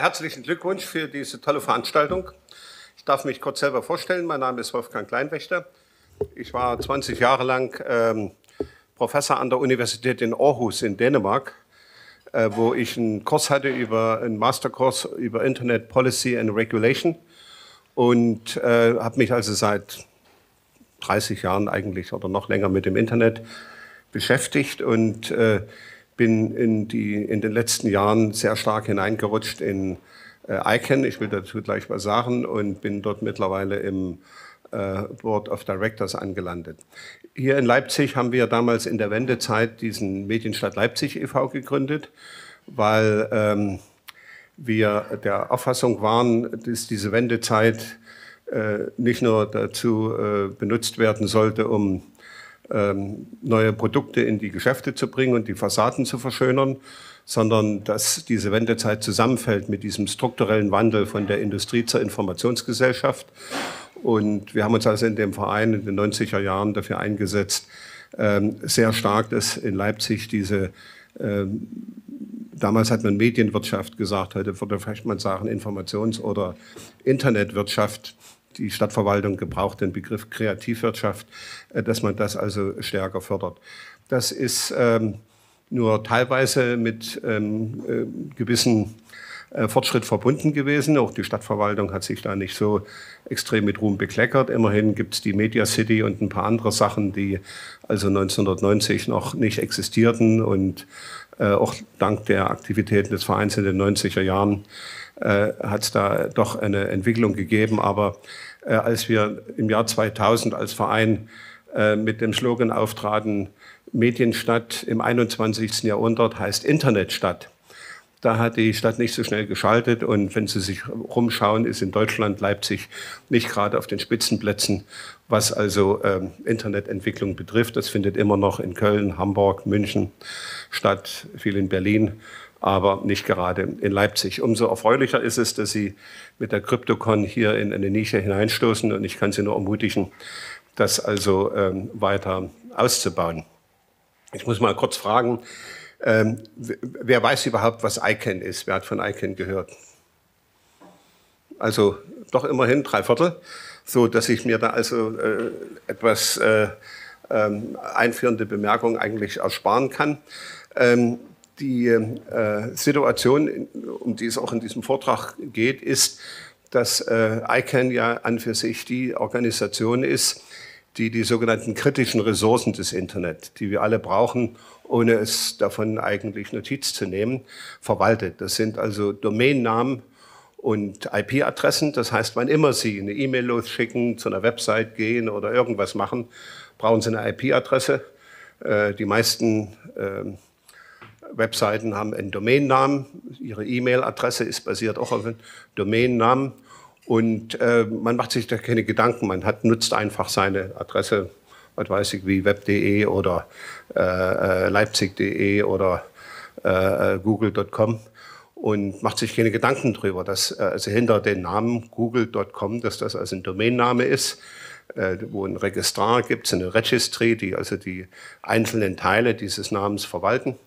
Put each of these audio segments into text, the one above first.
Herzlichen Glückwunsch für diese tolle Veranstaltung. Ich darf mich kurz selber vorstellen. Mein Name ist Wolfgang Kleinwächter. Ich war 20 Jahre lang ähm, Professor an der Universität in Aarhus in Dänemark, äh, wo ich einen Kurs hatte über einen Masterkurs über Internet Policy and Regulation und äh, habe mich also seit 30 Jahren eigentlich oder noch länger mit dem Internet beschäftigt und äh, bin in, die, in den letzten Jahren sehr stark hineingerutscht in äh, ICANN, ich will dazu gleich was sagen, und bin dort mittlerweile im äh, Board of Directors angelandet. Hier in Leipzig haben wir damals in der Wendezeit diesen Medienstadt Leipzig e.V. gegründet, weil ähm, wir der Auffassung waren, dass diese Wendezeit äh, nicht nur dazu äh, benutzt werden sollte, um ähm, neue Produkte in die Geschäfte zu bringen und die Fassaden zu verschönern, sondern dass diese Wendezeit zusammenfällt mit diesem strukturellen Wandel von der Industrie zur Informationsgesellschaft. Und wir haben uns also in dem Verein in den 90er Jahren dafür eingesetzt, ähm, sehr stark, dass in Leipzig diese ähm, damals hat man Medienwirtschaft gesagt, heute würde vielleicht man sagen Informations- oder Internetwirtschaft die Stadtverwaltung gebraucht den Begriff Kreativwirtschaft, äh, dass man das also stärker fördert. Das ist ähm, nur teilweise mit ähm, äh, gewissen äh, Fortschritt verbunden gewesen. Auch die Stadtverwaltung hat sich da nicht so extrem mit Ruhm bekleckert. Immerhin gibt es die Media City und ein paar andere Sachen, die also 1990 noch nicht existierten und äh, auch dank der Aktivitäten des Vereins in den 90er Jahren äh, hat es da doch eine Entwicklung gegeben. Aber äh, als wir im Jahr 2000 als Verein äh, mit dem Slogan auftraten, Medienstadt im 21. Jahrhundert heißt Internetstadt. Da hat die Stadt nicht so schnell geschaltet und wenn Sie sich rumschauen, ist in Deutschland Leipzig nicht gerade auf den Spitzenplätzen, was also ähm, Internetentwicklung betrifft. Das findet immer noch in Köln, Hamburg, München statt, viel in Berlin aber nicht gerade in Leipzig. Umso erfreulicher ist es, dass Sie mit der Kryptocon hier in eine Nische hineinstoßen und ich kann Sie nur ermutigen, das also ähm, weiter auszubauen. Ich muss mal kurz fragen, ähm, wer weiß überhaupt, was ICANN ist? Wer hat von ICANN gehört? Also doch immerhin drei Viertel, so dass ich mir da also äh, etwas äh, ähm, einführende Bemerkungen eigentlich ersparen kann. Ähm, die äh, Situation, um die es auch in diesem Vortrag geht, ist, dass äh, ICANN ja an für sich die Organisation ist, die die sogenannten kritischen Ressourcen des Internet, die wir alle brauchen, ohne es davon eigentlich Notiz zu nehmen, verwaltet. Das sind also Domainnamen und IP-Adressen. Das heißt, wann immer Sie eine E-Mail losschicken, zu einer Website gehen oder irgendwas machen, brauchen Sie eine IP-Adresse. Äh, die meisten äh, Webseiten haben einen Domainnamen, ihre E-Mail-Adresse ist basiert auch auf einem Domainnamen und äh, man macht sich da keine Gedanken, man hat, nutzt einfach seine Adresse, was weiß ich, wie web.de oder äh, äh leipzig.de oder äh, äh google.com und macht sich keine Gedanken darüber, dass äh, also hinter dem Namen google.com, dass das also ein Domainname ist, wo ein Registrar gibt, eine Registry, die also die einzelnen Teile dieses Namens verwalten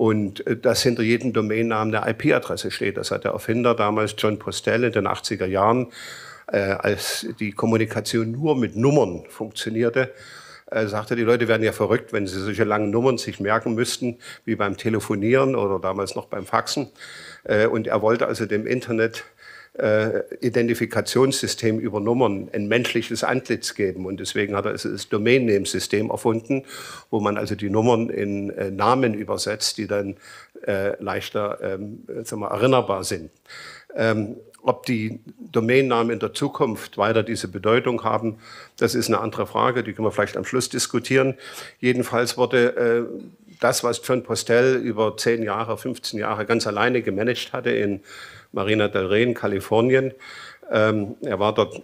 und äh, dass hinter jedem Domainnamen eine IP-Adresse steht. Das hat der Erfinder damals, John Postel, in den 80er Jahren, äh, als die Kommunikation nur mit Nummern funktionierte, äh, sagte, die Leute werden ja verrückt, wenn sie solche langen Nummern sich merken müssten, wie beim Telefonieren oder damals noch beim Faxen. Äh, und er wollte also dem Internet äh, Identifikationssystem über Nummern ein menschliches Antlitz geben. Und deswegen hat er das Domain Name System erfunden, wo man also die Nummern in äh, Namen übersetzt, die dann äh, leichter ähm, sagen erinnerbar sind. Ähm, ob die Domainnamen in der Zukunft weiter diese Bedeutung haben, das ist eine andere Frage, die können wir vielleicht am Schluss diskutieren. Jedenfalls wurde äh, das, was John Postel über 10 Jahre, 15 Jahre ganz alleine gemanagt hatte in Marina del Rey in Kalifornien. Ähm, er war dort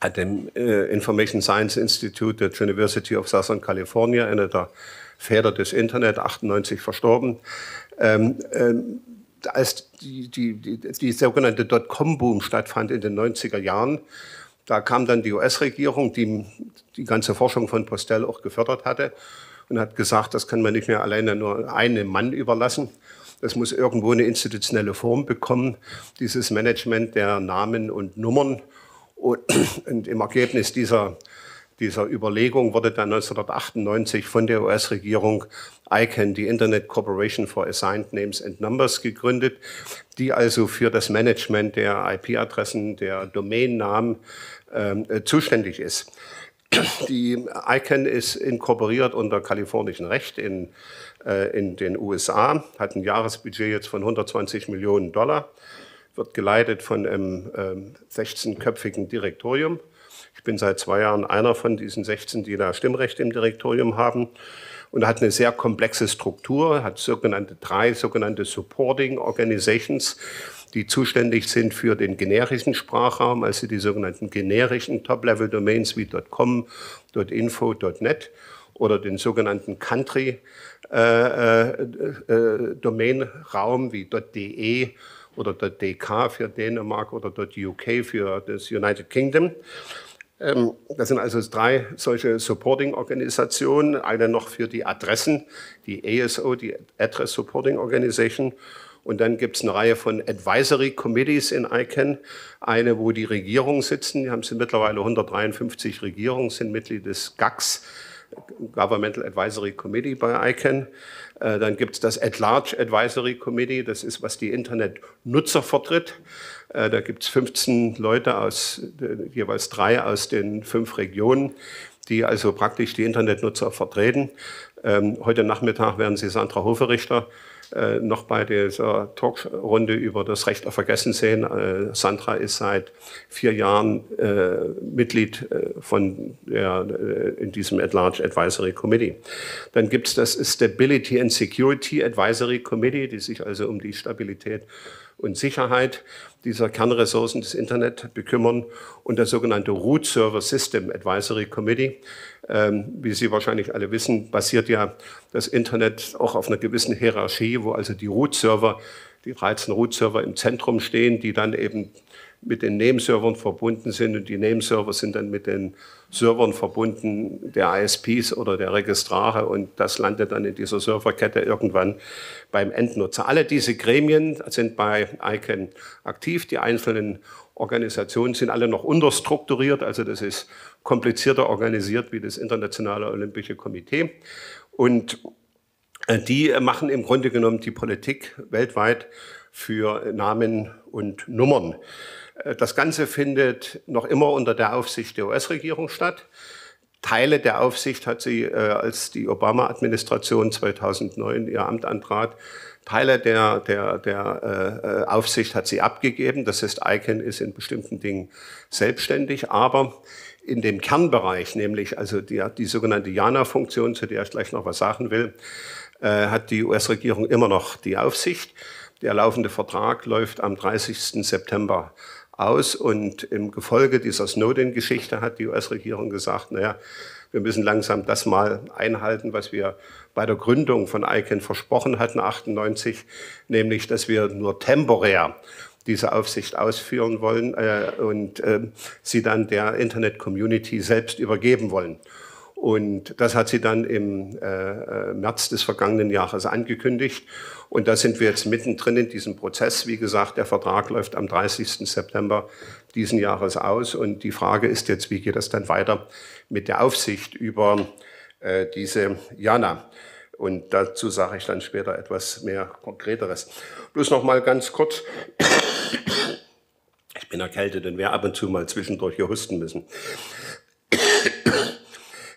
an dem äh, Information Science Institute der University of Southern California, einer der Väter des Internet, 98 verstorben. Ähm, ähm, als die, die, die, die sogenannte Dotcom-Boom stattfand in den 90er Jahren, da kam dann die US-Regierung, die die ganze Forschung von Postel auch gefördert hatte und hat gesagt, das kann man nicht mehr alleine nur einem Mann überlassen. Das muss irgendwo eine institutionelle Form bekommen, dieses Management der Namen und Nummern. Und, und im Ergebnis dieser, dieser Überlegung wurde dann 1998 von der US-Regierung ICANN, die Internet Corporation for Assigned Names and Numbers, gegründet, die also für das Management der IP-Adressen, der Domainnamen ähm, äh, zuständig ist. Die ICANN ist inkorporiert unter kalifornischem Recht in äh, in den USA, hat ein Jahresbudget jetzt von 120 Millionen Dollar, wird geleitet von einem 16-köpfigen ähm, Direktorium. Ich bin seit zwei Jahren einer von diesen 16, die da Stimmrecht im Direktorium haben und hat eine sehr komplexe Struktur, hat sogenannte drei sogenannte Supporting Organizations, die zuständig sind für den generischen Sprachraum, also die sogenannten generischen Top-Level-Domains wie .com, .info, .net oder den sogenannten Country-Domainraum äh, äh, äh wie .de oder .dk für Dänemark oder .uk für das United Kingdom. Ähm, das sind also drei solche Supporting-Organisationen, eine noch für die Adressen, die ASO, die Address Supporting Organization. Und dann gibt es eine Reihe von Advisory Committees in ICANN. Eine, wo die Regierungen sitzen. Die haben sie mittlerweile 153 Regierungen, sind Mitglied des GACS Governmental Advisory Committee bei ICANN. Äh, dann gibt es das At-Large Advisory Committee, das ist, was die Internetnutzer vertritt. Äh, da gibt es 15 Leute aus, äh, jeweils drei aus den fünf Regionen, die also praktisch die Internetnutzer vertreten. Ähm, heute Nachmittag werden Sie Sandra Hoferichter äh, äh, noch bei dieser Talkrunde über das Recht auf Vergessensehen. Äh, Sandra ist seit vier Jahren äh, Mitglied äh, von der, äh, in diesem At-Large Advisory Committee. Dann gibt es das Stability and Security Advisory Committee, die sich also um die Stabilität und Sicherheit dieser Kernressourcen des Internet bekümmern und der sogenannte Root Server System Advisory Committee. Ähm, wie Sie wahrscheinlich alle wissen, basiert ja das Internet auch auf einer gewissen Hierarchie, wo also die Root Server, die 13 Root Server im Zentrum stehen, die dann eben mit den Nameservern verbunden sind und die Nameserver sind dann mit den Servern verbunden der ISPs oder der Registrare und das landet dann in dieser Serverkette irgendwann beim Endnutzer. Also alle diese Gremien sind bei ICANN aktiv. Die einzelnen Organisationen sind alle noch unterstrukturiert, also das ist komplizierter organisiert wie das Internationale Olympische Komitee und äh, die machen im Grunde genommen die Politik weltweit für Namen und Nummern. Äh, das Ganze findet noch immer unter der Aufsicht der US-Regierung statt. Teile der Aufsicht hat sie, äh, als die Obama-Administration 2009 ihr Amt antrat, Teile der, der, der äh, äh Aufsicht hat sie abgegeben. Das heißt, ICANN ist in bestimmten Dingen selbstständig, aber in dem Kernbereich, nämlich also die, die sogenannte JANA-Funktion, zu der ich gleich noch was sagen will, hat die US-Regierung immer noch die Aufsicht. Der laufende Vertrag läuft am 30. September aus. Und im Gefolge dieser Snowden-Geschichte hat die US-Regierung gesagt, naja, wir müssen langsam das mal einhalten, was wir bei der Gründung von ICANN versprochen hatten, 98, nämlich, dass wir nur temporär diese Aufsicht ausführen wollen äh, und äh, sie dann der Internet-Community selbst übergeben wollen. Und das hat sie dann im äh, äh, März des vergangenen Jahres angekündigt. Und da sind wir jetzt mittendrin in diesem Prozess. Wie gesagt, der Vertrag läuft am 30. September diesen Jahres aus. Und die Frage ist jetzt, wie geht das dann weiter mit der Aufsicht über äh, diese Jana? Und dazu sage ich dann später etwas mehr Konkreteres. Bloß noch mal ganz kurz. Ich bin erkältet und werde ab und zu mal zwischendurch hier husten müssen.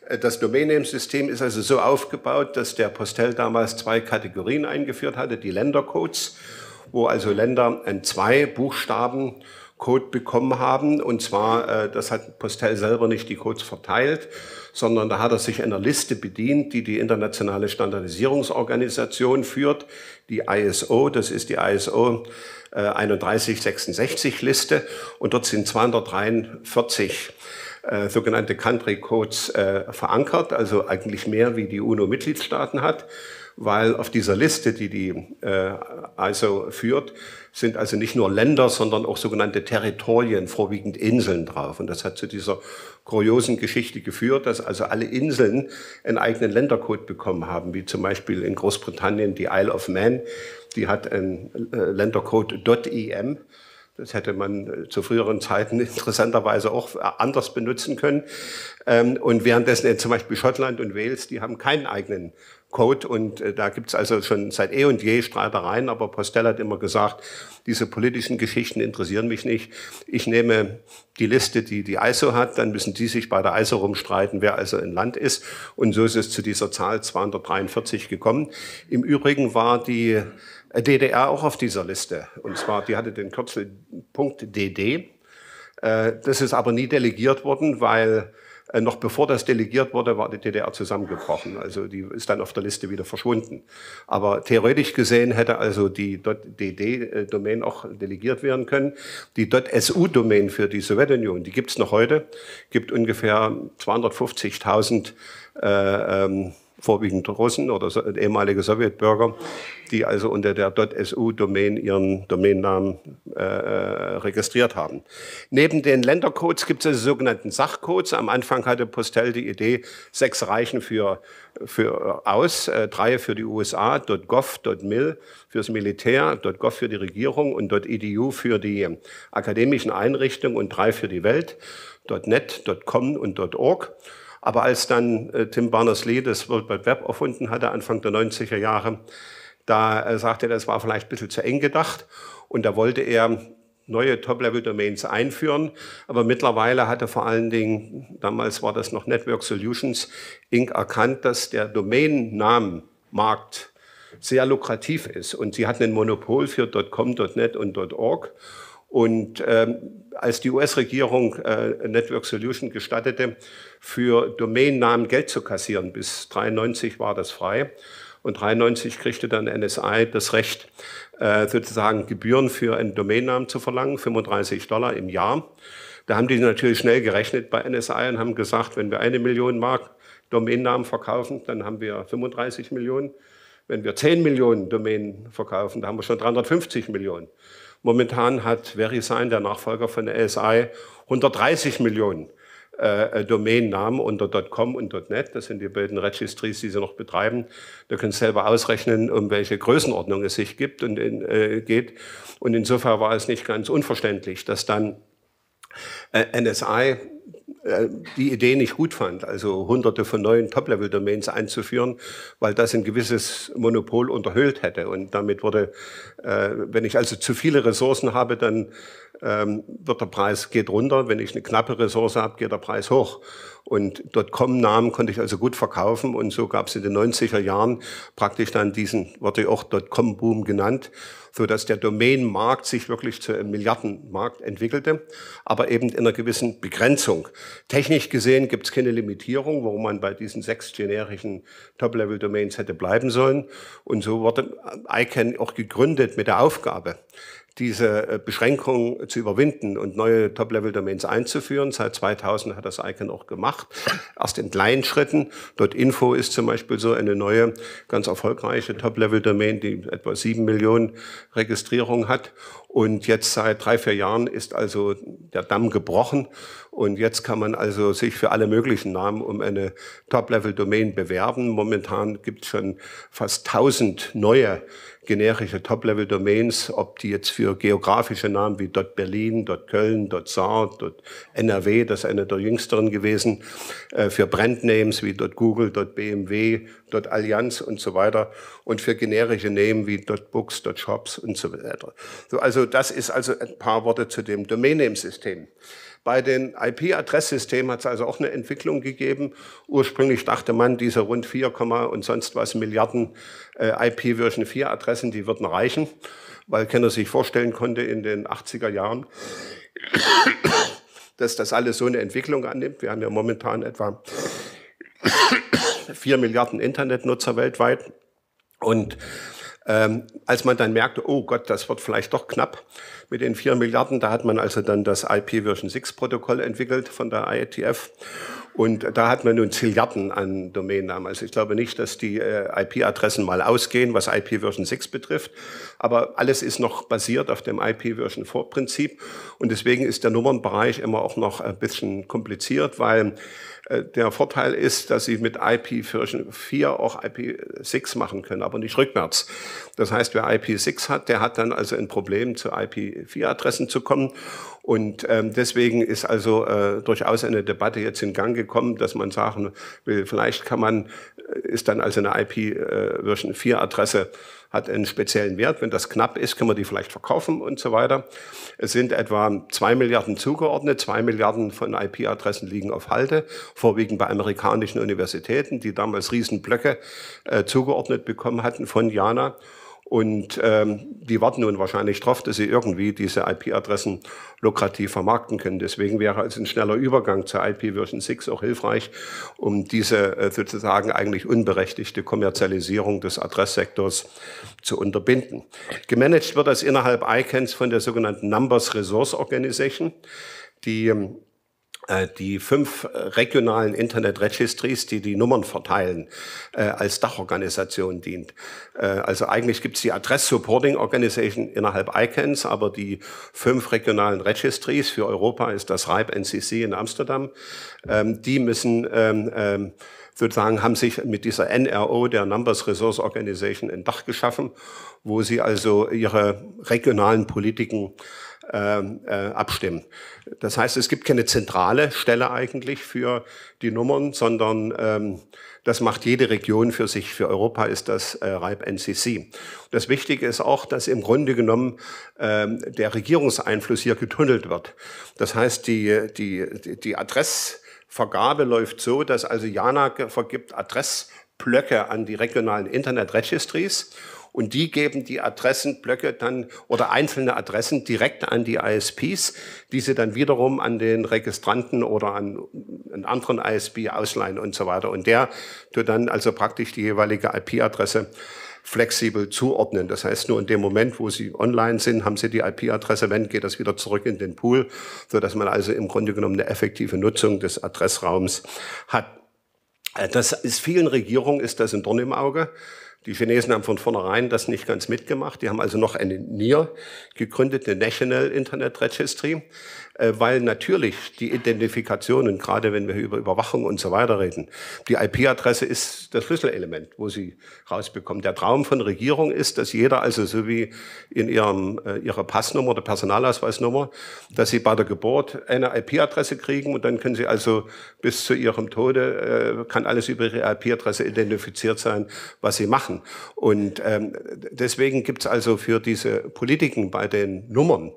Äh, das Domain-Name-System ist also so aufgebaut, dass der Postel damals zwei Kategorien eingeführt hatte, die Ländercodes, wo also Länder einen äh, zwei Buchstaben Code bekommen haben. Und zwar, äh, das hat Postel selber nicht die Codes verteilt, sondern da hat er sich einer Liste bedient, die die Internationale Standardisierungsorganisation führt, die ISO, das ist die ISO 3166-Liste. Und dort sind 243 äh, sogenannte Country Codes äh, verankert, also eigentlich mehr wie die UNO-Mitgliedstaaten hat, weil auf dieser Liste, die die äh, ISO führt, sind also nicht nur Länder, sondern auch sogenannte Territorien, vorwiegend Inseln drauf. Und das hat zu dieser kuriosen Geschichte geführt, dass also alle Inseln einen eigenen Ländercode bekommen haben, wie zum Beispiel in Großbritannien die Isle of Man, die hat einen äh, Ländercode .im das hätte man äh, zu früheren Zeiten interessanterweise auch äh, anders benutzen können. Ähm, und währenddessen zum Beispiel Schottland und Wales, die haben keinen eigenen Code. Und äh, da gibt's also schon seit eh und je Streitereien. Aber Postel hat immer gesagt, diese politischen Geschichten interessieren mich nicht. Ich nehme die Liste, die die ISO hat. Dann müssen die sich bei der ISO rumstreiten, wer also ein Land ist. Und so ist es zu dieser Zahl 243 gekommen. Im Übrigen war die äh, DDR auch auf dieser Liste. Und zwar, die hatte den Kürzel Punkt DD. Äh, das ist aber nie delegiert worden, weil äh, noch bevor das delegiert wurde, war die DDR zusammengebrochen. Also die ist dann auf der Liste wieder verschwunden. Aber theoretisch gesehen hätte also die .dd-Domain auch delegiert werden können. Die .su-Domain für die Sowjetunion, die gibt es noch heute, gibt ungefähr 250.000 äh, ähm, vorwiegend Russen oder so, ehemalige Sowjetbürger, die also unter der .su-Domain ihren Domainnamen äh, äh registriert haben. Neben den Ländercodes gibt es also sogenannten Sachcodes. Am Anfang hatte Postel die Idee, sechs reichen für, für äh, aus, äh, drei für die USA, .gov, .mil fürs Militär, .gov für die Regierung und .edu für die akademischen Einrichtungen und drei für die Welt, .net, .com und .org. Aber als dann äh, Tim Berners-Lee das World Wide Web erfunden hatte, Anfang der 90er Jahre, da äh, sagte er, das war vielleicht ein bisschen zu eng gedacht. Und da wollte er neue Top-Level-Domains einführen. Aber mittlerweile hatte vor allen Dingen, damals war das noch Network Solutions Inc. erkannt, dass der Domain-Namen-Markt sehr lukrativ ist. Und sie hatten ein Monopol für .com, .net und .org. Und ähm, als die US-Regierung äh, Network Solution gestattete, für Domainnamen Geld zu kassieren. Bis 93 war das frei. Und 93 kriegte dann NSI das Recht, äh, sozusagen Gebühren für einen Domainnamen zu verlangen, 35 Dollar im Jahr. Da haben die natürlich schnell gerechnet bei NSI und haben gesagt, wenn wir eine Million Mark Domainnamen verkaufen, dann haben wir 35 Millionen. Wenn wir 10 Millionen Domänen verkaufen, dann haben wir schon 350 Millionen. Momentan hat VeriSign, der Nachfolger von NSI, 130 Millionen äh, äh Domainnamen unter .com und .net. Das sind die beiden Registries, die sie noch betreiben. Da können sie selber ausrechnen, um welche Größenordnung es sich gibt und in, äh, geht. Und insofern war es nicht ganz unverständlich, dass dann äh, NSI äh, die Idee nicht gut fand, also hunderte von neuen Top-Level-Domains einzuführen, weil das ein gewisses Monopol unterhöhlt hätte. Und damit wurde, äh, wenn ich also zu viele Ressourcen habe, dann ähm, wird der Preis geht runter. Wenn ich eine knappe Ressource habe, geht der Preis hoch. Und Dotcom-Namen konnte ich also gut verkaufen. Und so gab es in den 90er Jahren praktisch dann diesen, wurde auch Dotcom-Boom genannt, so dass der Domain-Markt sich wirklich zu einem Milliardenmarkt entwickelte, aber eben in einer gewissen Begrenzung. Technisch gesehen gibt es keine Limitierung, warum man bei diesen sechs generischen Top-Level-Domains hätte bleiben sollen. Und so wurde ICANN auch gegründet mit der Aufgabe, diese äh, Beschränkung zu überwinden und neue Top-Level-Domains einzuführen. Seit 2000 hat das Icon auch gemacht, erst in kleinen Schritten. Dort Info ist zum Beispiel so eine neue, ganz erfolgreiche Top-Level-Domain, die etwa sieben Millionen Registrierungen hat. Und jetzt seit drei, vier Jahren ist also der Damm gebrochen. Und jetzt kann man also sich für alle möglichen Namen um eine Top-Level-Domain bewerben. Momentan gibt es schon fast 1000 neue generische Top-Level-Domains, ob die jetzt für geografische Namen wie dort .berlin, dort .köln, dort .saar, dort .nrw, das ist eine der jüngsteren gewesen, äh, für Brandnames wie dort .google, dort .bmw, dort .allianz und so weiter und für generische Namen wie dort .books, dort .shops und so weiter. So, also das ist also ein paar Worte zu dem Domain-Name-System. Bei den IP-Adresssystemen hat es also auch eine Entwicklung gegeben. Ursprünglich dachte man, diese rund 4, und sonst was Milliarden äh, IP-Version 4-Adressen, die würden reichen, weil keiner sich vorstellen konnte in den 80er Jahren, dass das alles so eine Entwicklung annimmt. Wir haben ja momentan etwa 4 Milliarden Internetnutzer weltweit. Und ähm, als man dann merkte, oh Gott, das wird vielleicht doch knapp mit den vier Milliarden, da hat man also dann das IP Version 6 Protokoll entwickelt von der IETF und da hat man nun Zilliarden an Domainnamen. Also ich glaube nicht, dass die äh, IP-Adressen mal ausgehen, was IP Version 6 betrifft. Aber alles ist noch basiert auf dem IP Version 4 Prinzip. Und deswegen ist der Nummernbereich immer auch noch ein bisschen kompliziert, weil äh, der Vorteil ist, dass Sie mit IP Version 4 auch IP6 machen können, aber nicht rückwärts. Das heißt, wer IP6 hat, der hat dann also ein Problem, zu IP4-Adressen zu kommen. Und ähm, deswegen ist also äh, durchaus eine Debatte jetzt in Gang gekommen, dass man sagen will, vielleicht kann man, äh, ist dann also eine IP-Version äh, 4-Adresse hat einen speziellen Wert. Wenn das knapp ist, können wir die vielleicht verkaufen und so weiter. Es sind etwa zwei Milliarden zugeordnet. Zwei Milliarden von IP-Adressen liegen auf Halte, vorwiegend bei amerikanischen Universitäten, die damals Riesenblöcke äh, zugeordnet bekommen hatten von Jana. Und ähm, die warten nun wahrscheinlich darauf, dass sie irgendwie diese IP-Adressen lukrativ vermarkten können. Deswegen wäre also ein schneller Übergang zur IP Version 6 auch hilfreich, um diese äh, sozusagen eigentlich unberechtigte Kommerzialisierung des Adresssektors zu unterbinden. Gemanagt wird das innerhalb ICANNs von der sogenannten Numbers Resource Organization, die ähm, äh, die fünf äh, regionalen Internet-Registries, die die Nummern verteilen, äh, als Dachorganisation dient. Äh, also eigentlich gibt es die adress Supporting Organization innerhalb ICANNs, aber die fünf regionalen Registries, für Europa ist das RIPE NCC in Amsterdam, ähm, die müssen ähm, ähm, sozusagen haben sich mit dieser NRO, der Numbers Resource Organization, ein Dach geschaffen, wo sie also ihre regionalen Politiken ähm, äh, abstimmen. Das heißt, es gibt keine zentrale Stelle eigentlich für die Nummern, sondern ähm, das macht jede Region für sich. Für Europa ist das äh, RIPE NCC. Das Wichtige ist auch, dass im Grunde genommen ähm, der Regierungseinfluss hier getunnelt wird. Das heißt, die, die, die Adressvergabe läuft so, dass also Jana vergibt Adressblöcke an die regionalen Internet-Registries und die geben die Adressenblöcke dann oder einzelne Adressen direkt an die ISPs, die sie dann wiederum an den Registranten oder an einen anderen ISP ausleihen und so weiter. Und der tut dann also praktisch die jeweilige IP-Adresse flexibel zuordnen. Das heißt, nur in dem Moment, wo Sie online sind, haben Sie die IP-Adresse. Wenn, geht das wieder zurück in den Pool, so dass man also im Grunde genommen eine effektive Nutzung des Adressraums hat. Äh, das ist vielen Regierungen ist das ein Dorn im Auge. Die Chinesen haben von vornherein das nicht ganz mitgemacht. Die haben also noch eine NIR gegründet, eine National Internet Registry. Äh, weil natürlich die Identifikationen, gerade wenn wir über Überwachung und so weiter reden, die IP-Adresse ist das Schlüsselelement, wo sie rausbekommen. Der Traum von Regierung ist, dass jeder, also so wie in ihrem, äh, ihrer Passnummer oder Personalausweisnummer, dass sie bei der Geburt eine IP-Adresse kriegen und dann können sie also bis zu ihrem Tode, äh, kann alles über ihre IP-Adresse identifiziert sein, was sie machen. Und ähm, deswegen gibt's also für diese Politiken bei den Nummern,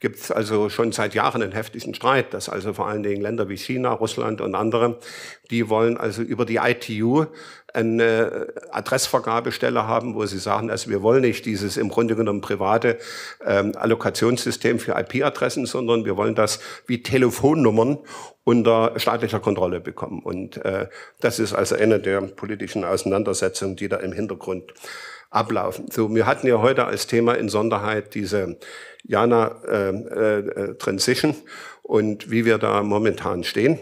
gibt es also schon seit Jahren einen heftigen Streit, dass also vor allen Dingen Länder wie China, Russland und andere, die wollen also über die ITU eine Adressvergabestelle haben, wo sie sagen, also wir wollen nicht dieses im Grunde genommen private ähm, Allokationssystem für IP-Adressen, sondern wir wollen das wie Telefonnummern unter staatlicher Kontrolle bekommen. Und äh, das ist also eine der politischen Auseinandersetzungen, die da im Hintergrund ablaufen. So, wir hatten ja heute als Thema in Sonderheit diese Jana ähm, äh, äh, Transition und wie wir da momentan stehen.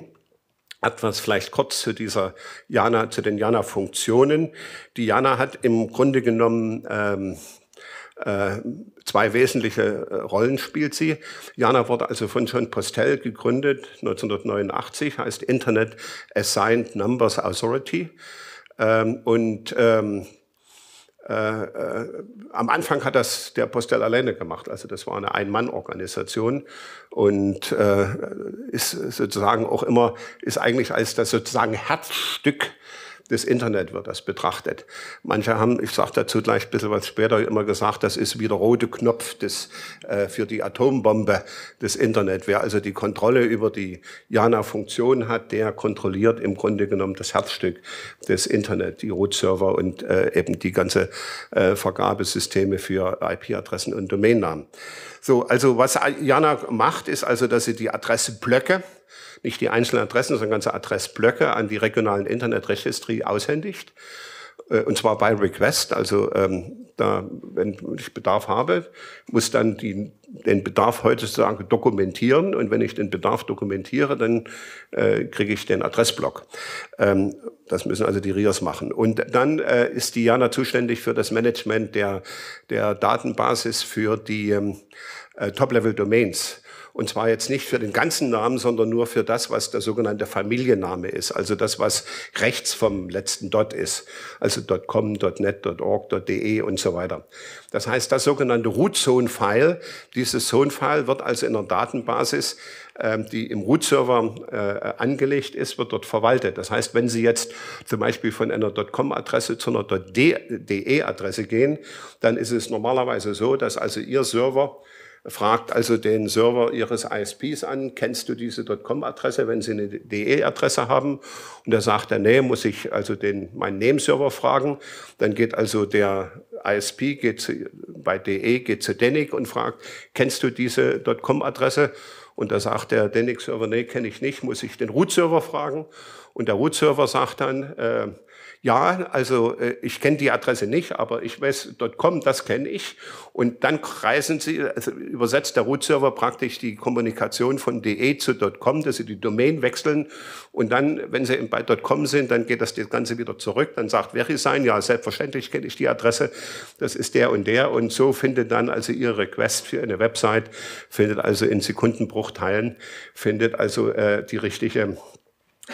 Etwas vielleicht kurz zu dieser Jana, zu den Jana-Funktionen. Die Jana hat im Grunde genommen ähm, äh, zwei wesentliche äh, Rollen spielt sie. Jana wurde also von John Postel gegründet, 1989, heißt Internet Assigned Numbers Authority. Ähm, und ähm, äh, äh, am Anfang hat das der Postel alleine gemacht, also das war eine Ein-Mann-Organisation und äh, ist sozusagen auch immer, ist eigentlich als das sozusagen Herzstück das Internet wird das betrachtet. Manche haben, ich sage dazu gleich ein bisschen was später, immer gesagt, das ist wie der rote Knopf des, äh, für die Atombombe des Internet. Wer also die Kontrolle über die Jana-Funktion hat, der kontrolliert im Grunde genommen das Herzstück des Internet, die Root-Server und äh, eben die ganze äh, Vergabesysteme für IP-Adressen und Domainnamen. So, also was Jana macht, ist also, dass sie die Adresseblöcke nicht die einzelnen Adressen, sondern ganze Adressblöcke an die regionalen Internetregistrie aushändigt. Äh, und zwar by Request, also ähm, da, wenn ich Bedarf habe, muss dann die, den Bedarf heute sozusagen dokumentieren. Und wenn ich den Bedarf dokumentiere, dann äh, kriege ich den Adressblock. Ähm, das müssen also die RIAs machen. Und dann äh, ist die Jana zuständig für das Management der, der Datenbasis für die ähm, äh, Top-Level-Domains. Und zwar jetzt nicht für den ganzen Namen, sondern nur für das, was der sogenannte Familienname ist. Also das, was rechts vom letzten Dot ist. Also .com, .net, .org, .de und so weiter. Das heißt, das sogenannte Root-Zone-File, dieses Zone-File wird also in der Datenbasis ähm, die im Root-Server äh, angelegt ist, wird dort verwaltet. Das heißt, wenn Sie jetzt zum Beispiel von einer .com-Adresse zu einer .de-Adresse gehen, dann ist es normalerweise so, dass also Ihr Server fragt also den Server Ihres ISPs an, kennst du diese .com-Adresse, wenn Sie eine DE-Adresse haben? Und da sagt er, nee, muss ich also den, meinen name fragen. Dann geht also der ISP geht zu, bei DE, geht zu Denik und fragt, kennst du diese .com-Adresse? Und da sagt der Denik-Server, nee, kenne ich nicht, muss ich den Root-Server fragen. Und der Root-Server sagt dann, äh, ja, also äh, ich kenne die Adresse nicht, aber ich weiß, dort .com, das kenne ich. Und dann kreisen sie, also übersetzt der Root-Server praktisch die Kommunikation von .de zu .com, dass sie die Domain wechseln. Und dann, wenn sie bei .com sind, dann geht das, das Ganze wieder zurück. Dann sagt VeriSign, ja, selbstverständlich kenne ich die Adresse, das ist der und der. Und so findet dann also ihr Request für eine Website, findet also in Sekundenbruchteilen, findet also äh, die richtige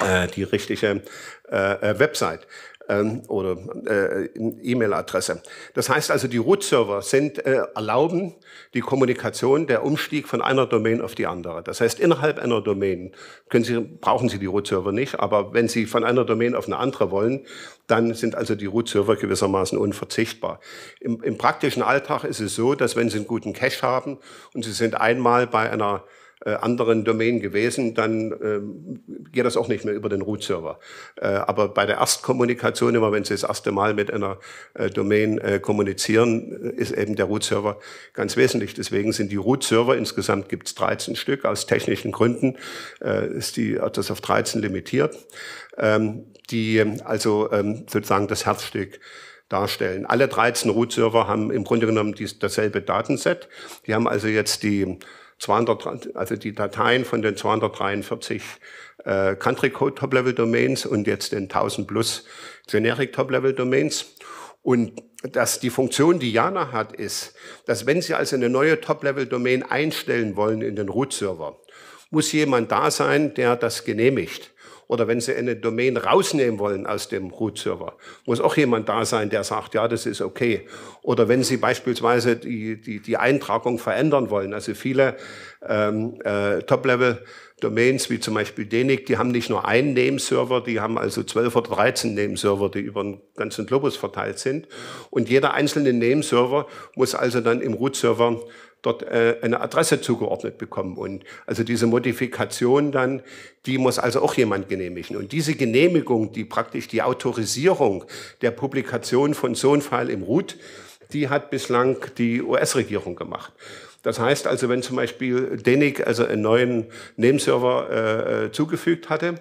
äh, die richtige äh, äh, Website ähm, oder äh, E-Mail-Adresse. Das heißt also, die Root-Server sind äh, erlauben die Kommunikation, der Umstieg von einer Domain auf die andere. Das heißt, innerhalb einer Domain können Sie, brauchen Sie die Root-Server nicht, aber wenn Sie von einer Domain auf eine andere wollen, dann sind also die Root-Server gewissermaßen unverzichtbar. Im, Im praktischen Alltag ist es so, dass wenn Sie einen guten Cache haben und Sie sind einmal bei einer äh, anderen Domain gewesen, dann ähm, geht das auch nicht mehr über den Root-Server. Äh, aber bei der Erstkommunikation, immer wenn Sie das erste Mal mit einer äh, Domain äh, kommunizieren, äh, ist eben der Root-Server ganz wesentlich. Deswegen sind die Root-Server, insgesamt gibt es 13 Stück, aus technischen Gründen äh, ist die, das auf 13 limitiert, ähm, die ähm, also ähm, sozusagen das Herzstück darstellen. Alle 13 Root-Server haben im Grunde genommen dies, dasselbe Datenset. Die haben also jetzt die 200, also die Dateien von den 243 äh, Country Code Top Level Domains und jetzt den 1000 plus Generic Top Level Domains. Und dass die Funktion, die Jana hat, ist, dass wenn Sie also eine neue Top Level Domain einstellen wollen in den Root Server, muss jemand da sein, der das genehmigt oder wenn Sie eine Domain rausnehmen wollen aus dem Root-Server, muss auch jemand da sein, der sagt, ja, das ist okay. Oder wenn Sie beispielsweise die, die, die Eintragung verändern wollen, also viele ähm, äh, Top-Level Domains wie zum Beispiel Denik, die haben nicht nur einen Nameserver, die haben also 12 oder 13 Nameserver, die über den ganzen Globus verteilt sind. Und jeder einzelne Nameserver muss also dann im Root-Server dort äh, eine Adresse zugeordnet bekommen. Und also diese Modifikation dann, die muss also auch jemand genehmigen. Und diese Genehmigung, die praktisch die Autorisierung der Publikation von so einem Fall im RUT, die hat bislang die US-Regierung gemacht. Das heißt also, wenn zum Beispiel Denik also einen neuen Nameserver äh, äh, zugefügt hatte,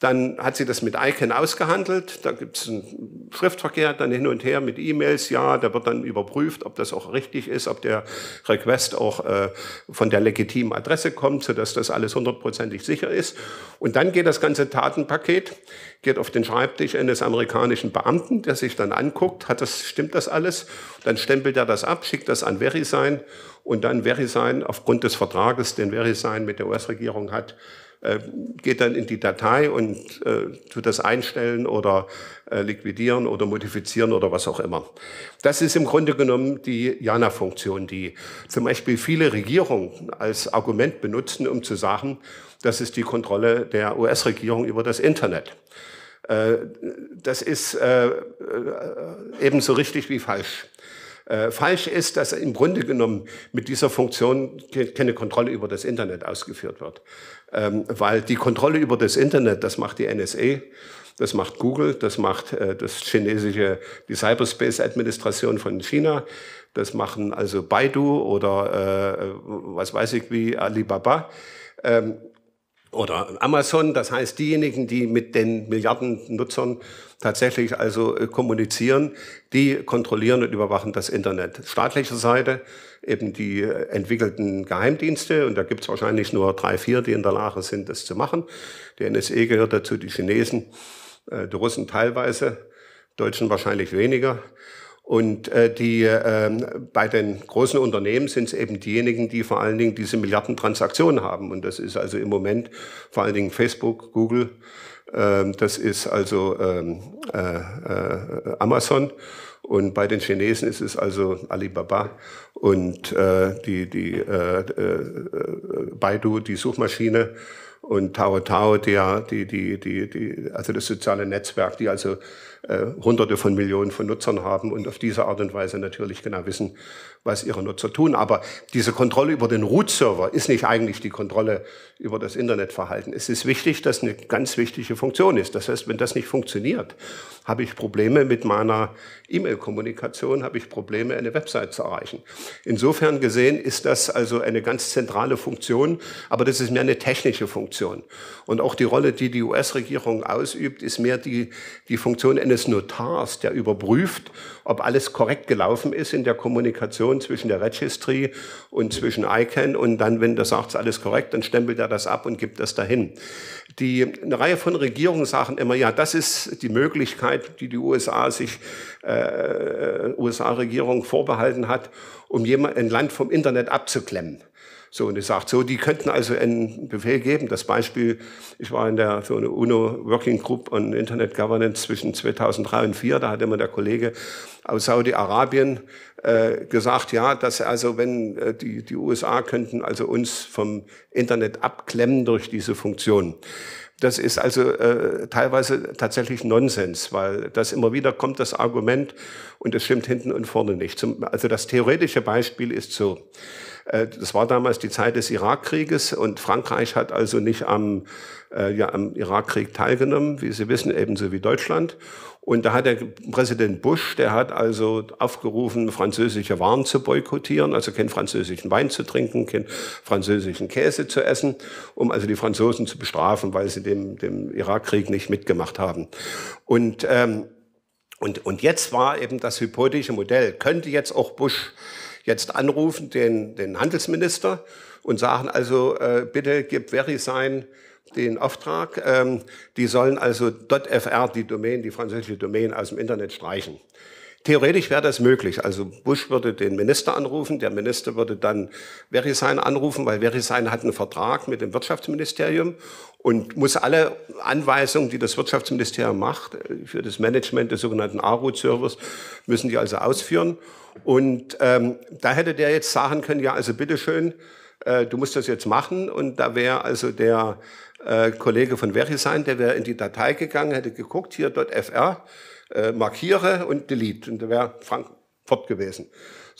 dann hat sie das mit ICANN ausgehandelt. Da gibt es einen Schriftverkehr dann hin und her mit E-Mails. Ja, da wird dann überprüft, ob das auch richtig ist, ob der Request auch äh, von der legitimen Adresse kommt, sodass das alles hundertprozentig sicher ist. Und dann geht das ganze Tatenpaket, geht auf den Schreibtisch eines amerikanischen Beamten, der sich dann anguckt, hat das, stimmt das alles? Dann stempelt er das ab, schickt das an VeriSign und dann VeriSign aufgrund des Vertrages, den VeriSign mit der US-Regierung hat, äh, geht dann in die Datei und äh, tut das einstellen oder äh, liquidieren oder modifizieren oder was auch immer. Das ist im Grunde genommen die JANA-Funktion, die zum Beispiel viele Regierungen als Argument benutzen, um zu sagen, das ist die Kontrolle der US-Regierung über das Internet. Äh, das ist äh, äh, ebenso richtig wie falsch falsch ist, dass im Grunde genommen mit dieser Funktion keine Kontrolle über das Internet ausgeführt wird ähm, weil die Kontrolle über das Internet, das macht die NSA, das macht Google, das macht äh, das chinesische, die Cyberspace-Administration von China, das machen also Baidu oder äh, was weiß ich wie Alibaba. Ähm, oder Amazon, das heißt diejenigen, die mit den Milliarden Nutzern tatsächlich also äh, kommunizieren, die kontrollieren und überwachen das Internet. Staatliche Seite eben die äh, entwickelten Geheimdienste, und da gibt es wahrscheinlich nur drei, vier, die in der Lage sind, das zu machen. Die NSE gehört dazu, die Chinesen, äh, die Russen teilweise, Deutschen wahrscheinlich weniger. Und äh, die, ähm, bei den großen Unternehmen sind es eben diejenigen, die vor allen Dingen diese Milliardentransaktionen haben. Und das ist also im Moment vor allen Dingen Facebook, Google, ähm, das ist also ähm, Amazon und bei den Chinesen ist es also Alibaba und äh, die, die äh, äh, Baidu, die Suchmaschine und Tao Tao, die, die, die, die, also das soziale Netzwerk, die also äh, Hunderte von Millionen von Nutzern haben und auf diese Art und Weise natürlich genau wissen, was ihre Nutzer tun. Aber diese Kontrolle über den Root-Server ist nicht eigentlich die Kontrolle über das Internetverhalten. Es ist wichtig, dass eine ganz wichtige Funktion ist. Das heißt, wenn das nicht funktioniert, habe ich Probleme mit meiner E-Mail-Kommunikation, habe ich Probleme, eine Website zu erreichen. Insofern gesehen ist das also eine ganz zentrale Funktion, aber das ist mehr eine technische Funktion. Und auch die Rolle, die die US-Regierung ausübt, ist mehr die, die Funktion, eines Notars, der überprüft, ob alles korrekt gelaufen ist in der Kommunikation zwischen der Registry und zwischen ICANN. Und dann, wenn das sagt, alles korrekt, dann stempelt er das ab und gibt das dahin. Die, eine Reihe von Regierungen sagen immer, ja, das ist die Möglichkeit, die die USA sich, äh, äh USA-Regierung vorbehalten hat, um jemand, ein Land vom Internet abzuklemmen. So, und ich sagt so, die könnten also einen Befehl geben. Das Beispiel, ich war in der so eine UNO Working Group on Internet Governance zwischen 2003 und 2004, da hat immer der Kollege aus Saudi-Arabien äh, gesagt, ja, dass also wenn äh, die, die USA könnten also uns vom Internet abklemmen durch diese Funktion. Das ist also äh, teilweise tatsächlich Nonsens, weil das immer wieder kommt, das Argument, und es stimmt hinten und vorne nicht. Zum, also das theoretische Beispiel ist so. Äh, das war damals die Zeit des Irakkrieges und Frankreich hat also nicht am, äh, ja, am Irakkrieg teilgenommen, wie Sie wissen, ebenso wie Deutschland. Und da hat der Präsident Bush, der hat also aufgerufen, französische Waren zu boykottieren, also keinen französischen Wein zu trinken, keinen französischen Käse zu essen, um also die Franzosen zu bestrafen, weil sie dem, dem Irakkrieg nicht mitgemacht haben. Und, ähm, und, und jetzt war eben das hypotische Modell, könnte jetzt auch Bush jetzt anrufen, den, den Handelsminister, und sagen also, äh, bitte gib VeriSign den Auftrag. Ähm, die sollen also .fr, die Domain, die französische Domain aus dem Internet streichen. Theoretisch wäre das möglich. Also Bush würde den Minister anrufen, der Minister würde dann VeriSign anrufen, weil VeriSign hat einen Vertrag mit dem Wirtschaftsministerium und muss alle Anweisungen, die das Wirtschaftsministerium macht, äh, für das Management des sogenannten ARO-Servers, müssen die also ausführen. Und ähm, da hätte der jetzt sagen können, ja, also bitteschön, äh, du musst das jetzt machen. Und da wäre also der äh, Kollege von VeriSign, der wäre in die Datei gegangen, hätte geguckt, hier .fr, äh, markiere und delete. Und da wäre Frank fort gewesen.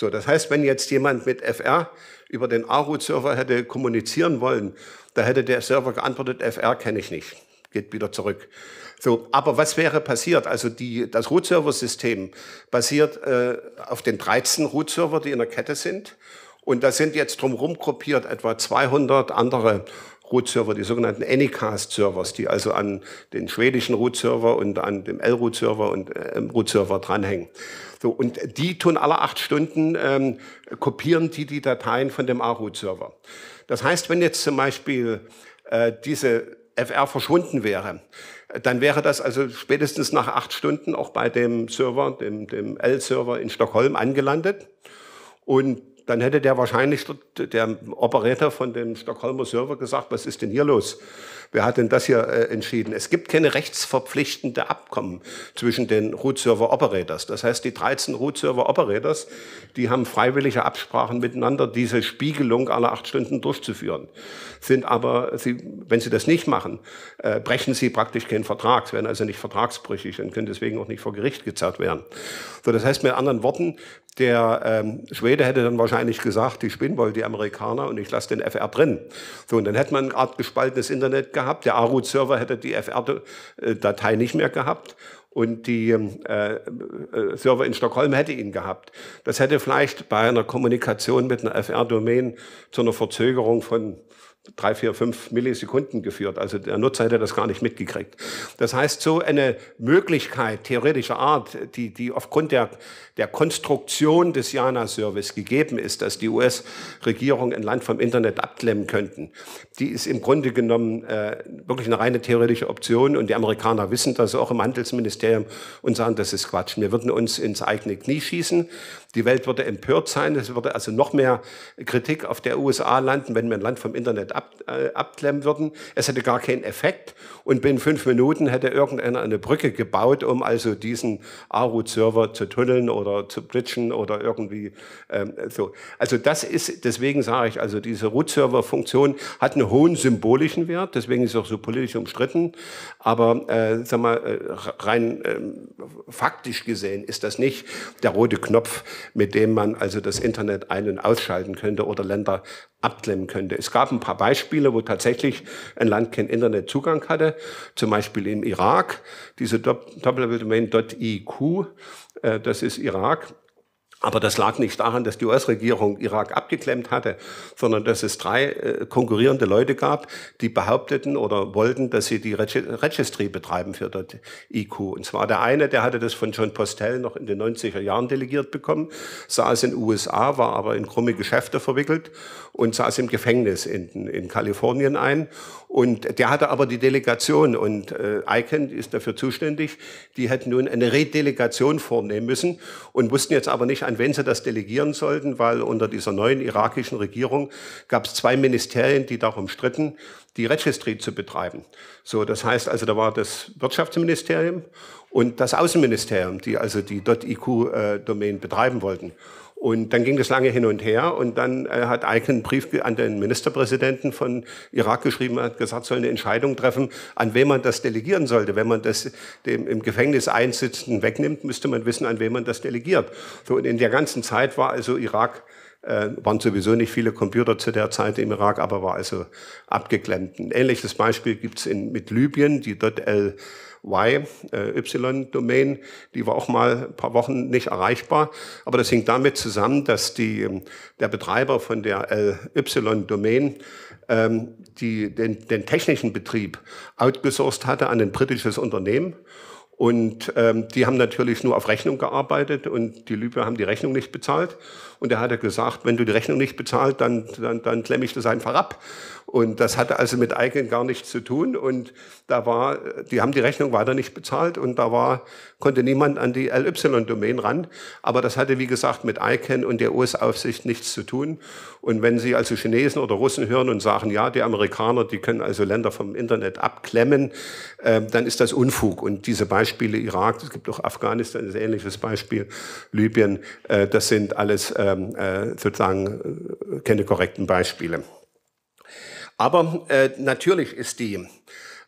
So, das heißt, wenn jetzt jemand mit FR über den A-Root-Server hätte kommunizieren wollen, da hätte der Server geantwortet, FR kenne ich nicht. Geht wieder zurück. So, aber was wäre passiert? Also die, das Root-Server-System basiert äh, auf den 13 Root-Server, die in der Kette sind. Und da sind jetzt drumherum gruppiert etwa 200 andere Root-Server, die sogenannten Anycast-Servers, die also an den schwedischen Root-Server und an dem L-Root-Server und äh, m Root-Server dranhängen. So, und die tun alle acht Stunden, ähm, kopieren die die Dateien von dem A-Root-Server. Das heißt, wenn jetzt zum Beispiel äh, diese FR verschwunden wäre, dann wäre das also spätestens nach acht Stunden auch bei dem Server, dem, dem L-Server in Stockholm angelandet. Und dann hätte der wahrscheinlich der Operator von dem Stockholmer Server gesagt, was ist denn hier los? Wer hat denn das hier äh, entschieden? Es gibt keine rechtsverpflichtende Abkommen zwischen den Root-Server Operators. Das heißt, die 13 Root-Server Operators, die haben freiwillige Absprachen miteinander, diese Spiegelung alle acht Stunden durchzuführen. Sind aber, sie, wenn sie das nicht machen, äh, brechen sie praktisch keinen Vertrag. Sie werden also nicht vertragsbrüchig und können deswegen auch nicht vor Gericht gezerrt werden. So, das heißt mit anderen Worten, der ähm, Schwede hätte dann wahrscheinlich gesagt, ich bin wohl die Amerikaner und ich lasse den FR drin. So, und dann hätte man eine Art gespaltenes Internet gehabt. Der aru server hätte die FR-Datei äh, nicht mehr gehabt und die ähm, äh, äh, Server in Stockholm hätte ihn gehabt. Das hätte vielleicht bei einer Kommunikation mit einer FR-Domain zu einer Verzögerung von drei, vier, fünf Millisekunden geführt. Also der Nutzer hätte das gar nicht mitgekriegt. Das heißt, so eine Möglichkeit theoretischer Art, die, die aufgrund der der Konstruktion des JANA-Service gegeben ist, dass die US-Regierung ein Land vom Internet abklemmen könnten, die ist im Grunde genommen äh, wirklich eine reine theoretische Option und die Amerikaner wissen das auch im Handelsministerium und sagen, das ist Quatsch. Wir würden uns ins eigene Knie schießen. Die Welt würde empört sein. Es würde also noch mehr Kritik auf der USA landen, wenn wir ein Land vom Internet ab, äh, abklemmen würden. Es hätte gar keinen Effekt. Und binnen fünf Minuten hätte irgendeiner eine Brücke gebaut, um also diesen aru server zu tunneln oder oder zu bridgen oder irgendwie ähm, so. Also das ist, deswegen sage ich, also diese Root-Server-Funktion hat einen hohen symbolischen Wert, deswegen ist es auch so politisch umstritten. Aber äh, sag mal, äh, rein äh, faktisch gesehen ist das nicht der rote Knopf, mit dem man also das Internet ein- und ausschalten könnte oder Länder abklemmen könnte. Es gab ein paar Beispiele, wo tatsächlich ein Land keinen Internetzugang hatte, zum Beispiel im Irak, diese doppel Domain .iq, äh, das ist Irak. Aber das lag nicht daran, dass die US-Regierung Irak abgeklemmt hatte, sondern dass es drei äh, konkurrierende Leute gab, die behaupteten oder wollten, dass sie die Reg Registry betreiben für dort IQ. Und zwar der eine, der hatte das von John Postel noch in den 90er Jahren delegiert bekommen, saß in den USA, war aber in krumme Geschäfte verwickelt und saß im Gefängnis in, in Kalifornien ein. Und der hatte aber die Delegation und äh, ICANN ist dafür zuständig. Die hätten nun eine Redelegation vornehmen müssen und wussten jetzt aber nicht, an wen sie das delegieren sollten, weil unter dieser neuen irakischen Regierung gab es zwei Ministerien, die darum stritten, die Registry zu betreiben. So, das heißt also, da war das Wirtschaftsministerium und das Außenministerium, die also die .iq-Domain äh, betreiben wollten. Und dann ging das lange hin und her. Und dann äh, hat Eiken einen Brief an den Ministerpräsidenten von Irak geschrieben, hat gesagt, soll eine Entscheidung treffen, an wen man das delegieren sollte. Wenn man das dem im Gefängnis Einsitzenden wegnimmt, müsste man wissen, an wen man das delegiert. So, und in der ganzen Zeit war also Irak äh, waren sowieso nicht viele Computer zu der Zeit im Irak, aber war also abgeklemmt. Ein ähnliches Beispiel gibt's in, mit Libyen, die dort El äh, Y-Domain, die war auch mal ein paar Wochen nicht erreichbar. Aber das hing damit zusammen, dass die, ähm, der Betreiber von der Y-Domain ähm, die, den, den technischen Betrieb outgesourced hatte an ein britisches Unternehmen. Und ähm, die haben natürlich nur auf Rechnung gearbeitet und die Libyer haben die Rechnung nicht bezahlt. Und er hatte gesagt, wenn du die Rechnung nicht bezahlt, dann, dann, dann klemme ich das einfach ab. Und das hatte also mit Eigen gar nichts zu tun. Und da war, die haben die Rechnung weiter nicht bezahlt und da war, konnte niemand an die LY-Domain ran. Aber das hatte, wie gesagt, mit ICANN und der US-Aufsicht nichts zu tun. Und wenn Sie also Chinesen oder Russen hören und sagen, ja, die Amerikaner, die können also Länder vom Internet abklemmen, äh, dann ist das Unfug. Und diese Beispiele Irak, es gibt auch Afghanistan, ein ähnliches Beispiel, Libyen, äh, das sind alles ähm, äh, sozusagen äh, keine korrekten Beispiele. Aber äh, natürlich ist die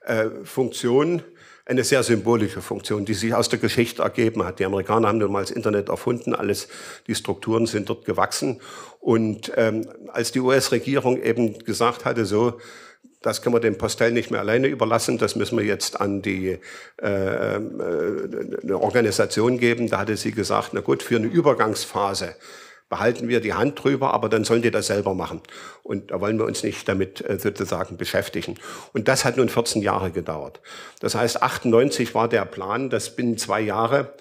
äh, Funktion eine sehr symbolische Funktion, die sich aus der Geschichte ergeben hat. Die Amerikaner haben nun mal das Internet erfunden, alles, die Strukturen sind dort gewachsen. Und ähm, als die US-Regierung eben gesagt hatte, so, das können wir dem Postell nicht mehr alleine überlassen, das müssen wir jetzt an die äh, äh, eine Organisation geben. Da hatte sie gesagt, na gut, für eine Übergangsphase behalten wir die Hand drüber, aber dann sollen die das selber machen. Und da wollen wir uns nicht damit äh, sozusagen beschäftigen. Und das hat nun 14 Jahre gedauert. Das heißt, 98 war der Plan, das binnen zwei Jahre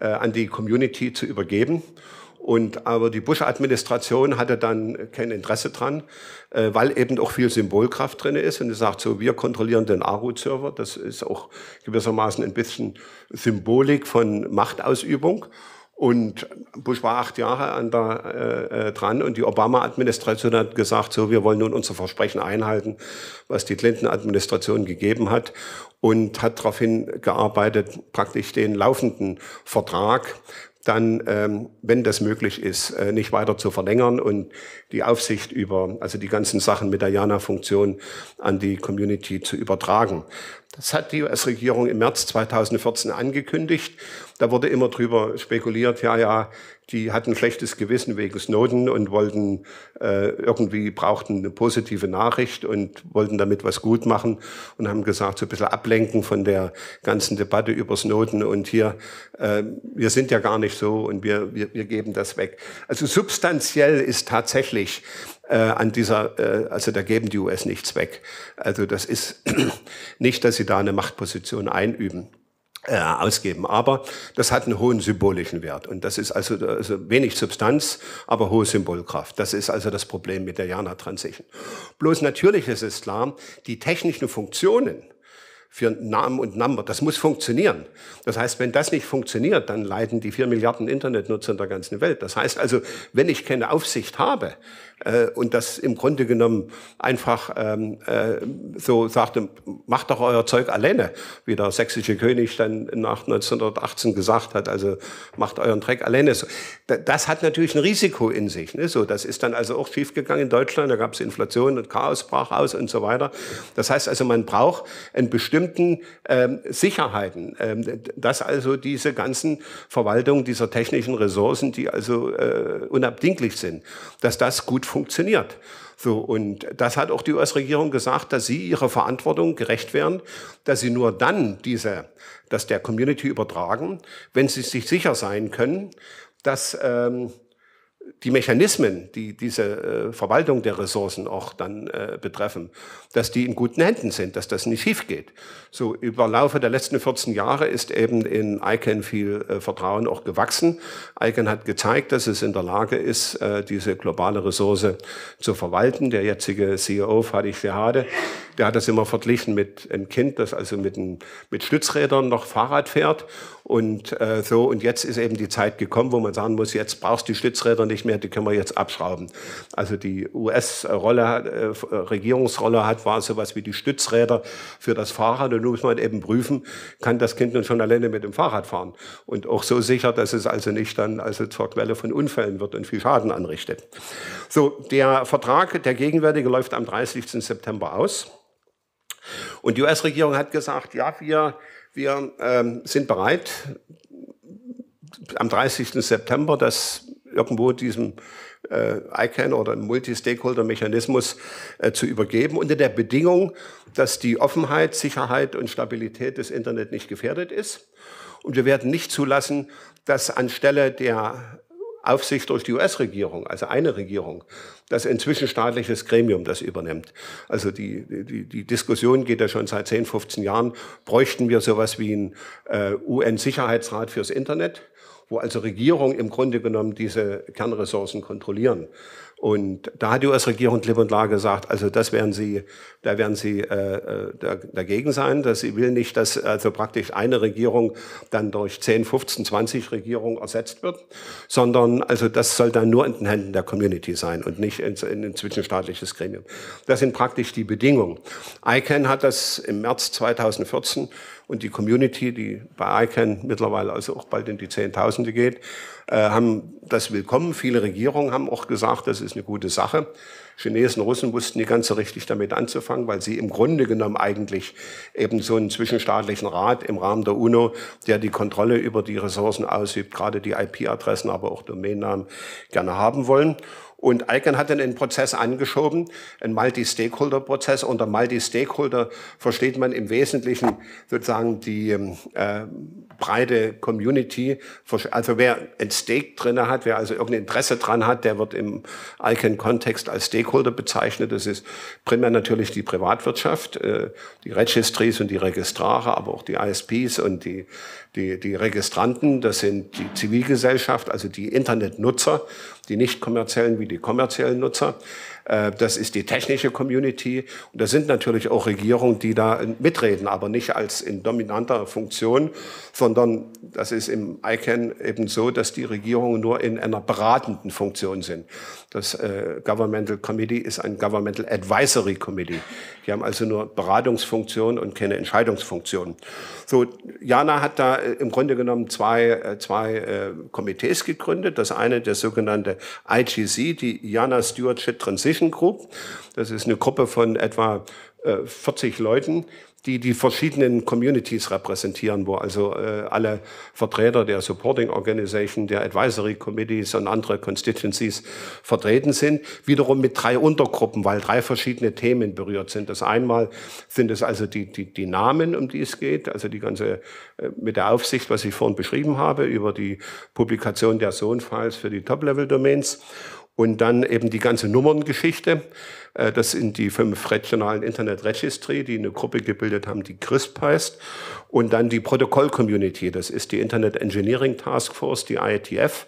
äh, an die Community zu übergeben. Und aber die Bush-Administration hatte dann kein Interesse dran, äh, weil eben auch viel Symbolkraft drin ist. Und es sagt so, wir kontrollieren den aru server Das ist auch gewissermaßen ein bisschen Symbolik von Machtausübung. Und Bush war acht Jahre an der, äh, äh, dran und die Obama-Administration hat gesagt, so, wir wollen nun unser Versprechen einhalten, was die Clinton-Administration gegeben hat und hat daraufhin gearbeitet, praktisch den laufenden Vertrag dann, ähm, wenn das möglich ist, äh, nicht weiter zu verlängern und die Aufsicht über, also die ganzen Sachen mit der JANA-Funktion an die Community zu übertragen. Das hat die US-Regierung im März 2014 angekündigt. Da wurde immer drüber spekuliert, ja, ja, die hatten schlechtes Gewissen wegen Snowden und wollten äh, irgendwie brauchten eine positive Nachricht und wollten damit was gut machen und haben gesagt, so ein bisschen ablenken von der ganzen Debatte über Snowden und hier, äh, wir sind ja gar nicht so und wir, wir, wir geben das weg. Also substanziell ist tatsächlich äh, an dieser, äh, also da geben die US nichts weg. Also das ist nicht, dass sie da eine Machtposition einüben äh, ausgeben. Aber das hat einen hohen symbolischen Wert. Und das ist also, also wenig Substanz, aber hohe Symbolkraft. Das ist also das Problem mit der Jana-Transition. Bloß natürlich ist es klar, die technischen Funktionen, für Namen und Number. Das muss funktionieren. Das heißt, wenn das nicht funktioniert, dann leiden die vier Milliarden Internetnutzer in der ganzen Welt. Das heißt also, wenn ich keine Aufsicht habe, äh, und das im Grunde genommen einfach ähm, äh, so sagte, macht doch euer Zeug alleine, wie der sächsische König dann nach 1918 gesagt hat, also macht euren Dreck alleine. So, das hat natürlich ein Risiko in sich. Ne? So, das ist dann also auch schiefgegangen in Deutschland, da gab es Inflation und Chaos brach aus und so weiter. Das heißt also, man braucht einen bestimmten ähm, Sicherheiten, ähm, dass also diese ganzen Verwaltungen dieser technischen Ressourcen, die also äh, unabdinglich sind, dass das gut funktioniert funktioniert. So, und das hat auch die US-Regierung gesagt, dass sie ihrer Verantwortung gerecht werden, dass sie nur dann diese, dass der Community übertragen, wenn sie sich sicher sein können, dass ähm, die Mechanismen, die diese äh, Verwaltung der Ressourcen auch dann äh, betreffen, dass die in guten Händen sind, dass das nicht schief geht. So über Laufe der letzten 14 Jahre ist eben in ICANN viel äh, Vertrauen auch gewachsen. ICANN hat gezeigt, dass es in der Lage ist, äh, diese globale Ressource zu verwalten. Der jetzige CEO, Fadi Shehade, der hat das immer verglichen mit einem Kind, das also mit, ein, mit Stützrädern noch Fahrrad fährt und äh, so, und jetzt ist eben die Zeit gekommen, wo man sagen muss, jetzt brauchst du die Stützräder nicht mehr, die können wir jetzt abschrauben. Also die US-Rolle, äh, äh, Regierungsrolle hat, war sowas wie die Stützräder für das Fahrrad. Und nun muss man eben prüfen, kann das Kind nun schon alleine mit dem Fahrrad fahren? Und auch so sicher, dass es also nicht dann also zur Quelle von Unfällen wird und viel Schaden anrichtet. So, der Vertrag, der gegenwärtige, läuft am 30. September aus. Und die US-Regierung hat gesagt, ja, wir wir ähm, sind bereit, am 30. September das irgendwo diesem äh, ICANN oder Multi-Stakeholder-Mechanismus äh, zu übergeben, unter der Bedingung, dass die Offenheit, Sicherheit und Stabilität des Internet nicht gefährdet ist. Und wir werden nicht zulassen, dass anstelle der Aufsicht durch die US-Regierung, also eine Regierung, das inzwischen staatliches Gremium das übernimmt. Also die, die, die Diskussion geht ja schon seit 10, 15 Jahren, bräuchten wir sowas wie einen äh, UN-Sicherheitsrat fürs Internet? wo also Regierungen im Grunde genommen diese Kernressourcen kontrollieren. Und da hat die US-Regierung klipp und klar gesagt, also das werden sie, da werden sie äh, äh da, dagegen sein, dass sie will nicht, dass also praktisch eine Regierung dann durch 10, 15, 20 Regierungen ersetzt wird, sondern also das soll dann nur in den Händen der Community sein und nicht in, in ein zwischenstaatliches Gremium. Das sind praktisch die Bedingungen. ICANN hat das im März 2014 und die Community, die bei ICANN mittlerweile also auch bald in die Zehntausende geht, äh, haben das willkommen. Viele Regierungen haben auch gesagt, das ist eine gute Sache. Chinesen, und Russen wussten nicht ganz so richtig damit anzufangen, weil sie im Grunde genommen eigentlich eben so einen zwischenstaatlichen Rat im Rahmen der UNO, der die Kontrolle über die Ressourcen ausübt, gerade die IP-Adressen, aber auch Domainnamen gerne haben wollen. Und ICANN hat dann einen Prozess angeschoben, einen Multi-Stakeholder-Prozess. Unter Multi-Stakeholder versteht man im Wesentlichen sozusagen die ähm, äh, breite Community. Also wer ein Stake drinne hat, wer also irgendein Interesse dran hat, der wird im ICANN-Kontext als Stakeholder bezeichnet. Das ist primär natürlich die Privatwirtschaft, äh, die Registries und die Registrare, aber auch die ISPs und die, die, die Registranten. Das sind die Zivilgesellschaft, also die Internetnutzer, die nicht kommerziellen wie die kommerziellen Nutzer. Äh, das ist die technische Community. Und da sind natürlich auch Regierungen, die da mitreden, aber nicht als in dominanter Funktion, sondern das ist im ICANN eben so, dass die Regierungen nur in einer beratenden Funktion sind. Das äh, Governmental Committee ist ein Governmental Advisory Committee. Die haben also nur Beratungsfunktion und keine Entscheidungsfunktion. So, Jana hat da äh, im Grunde genommen zwei, äh, zwei äh, Komitees gegründet. Das eine, der sogenannte IGC, die Jana Stewardship Transition Education Group. Das ist eine Gruppe von etwa 40 äh, Leuten, die die verschiedenen Communities repräsentieren, wo also äh, alle Vertreter der Supporting Organization, der Advisory Committees und andere Constituencies vertreten sind, wiederum mit drei Untergruppen, weil drei verschiedene Themen berührt sind. Das einmal sind es also die, die, die Namen, um die es geht, also die ganze äh, mit der Aufsicht, was ich vorhin beschrieben habe, über die Publikation der Zone-Files für die Top-Level-Domains. Und dann eben die ganze Nummerngeschichte. Äh, das sind die fünf regionalen Internet Registry, die eine Gruppe gebildet haben, die CRISP heißt. Und dann die Protokoll-Community, das ist die Internet Engineering Task Force, die IETF.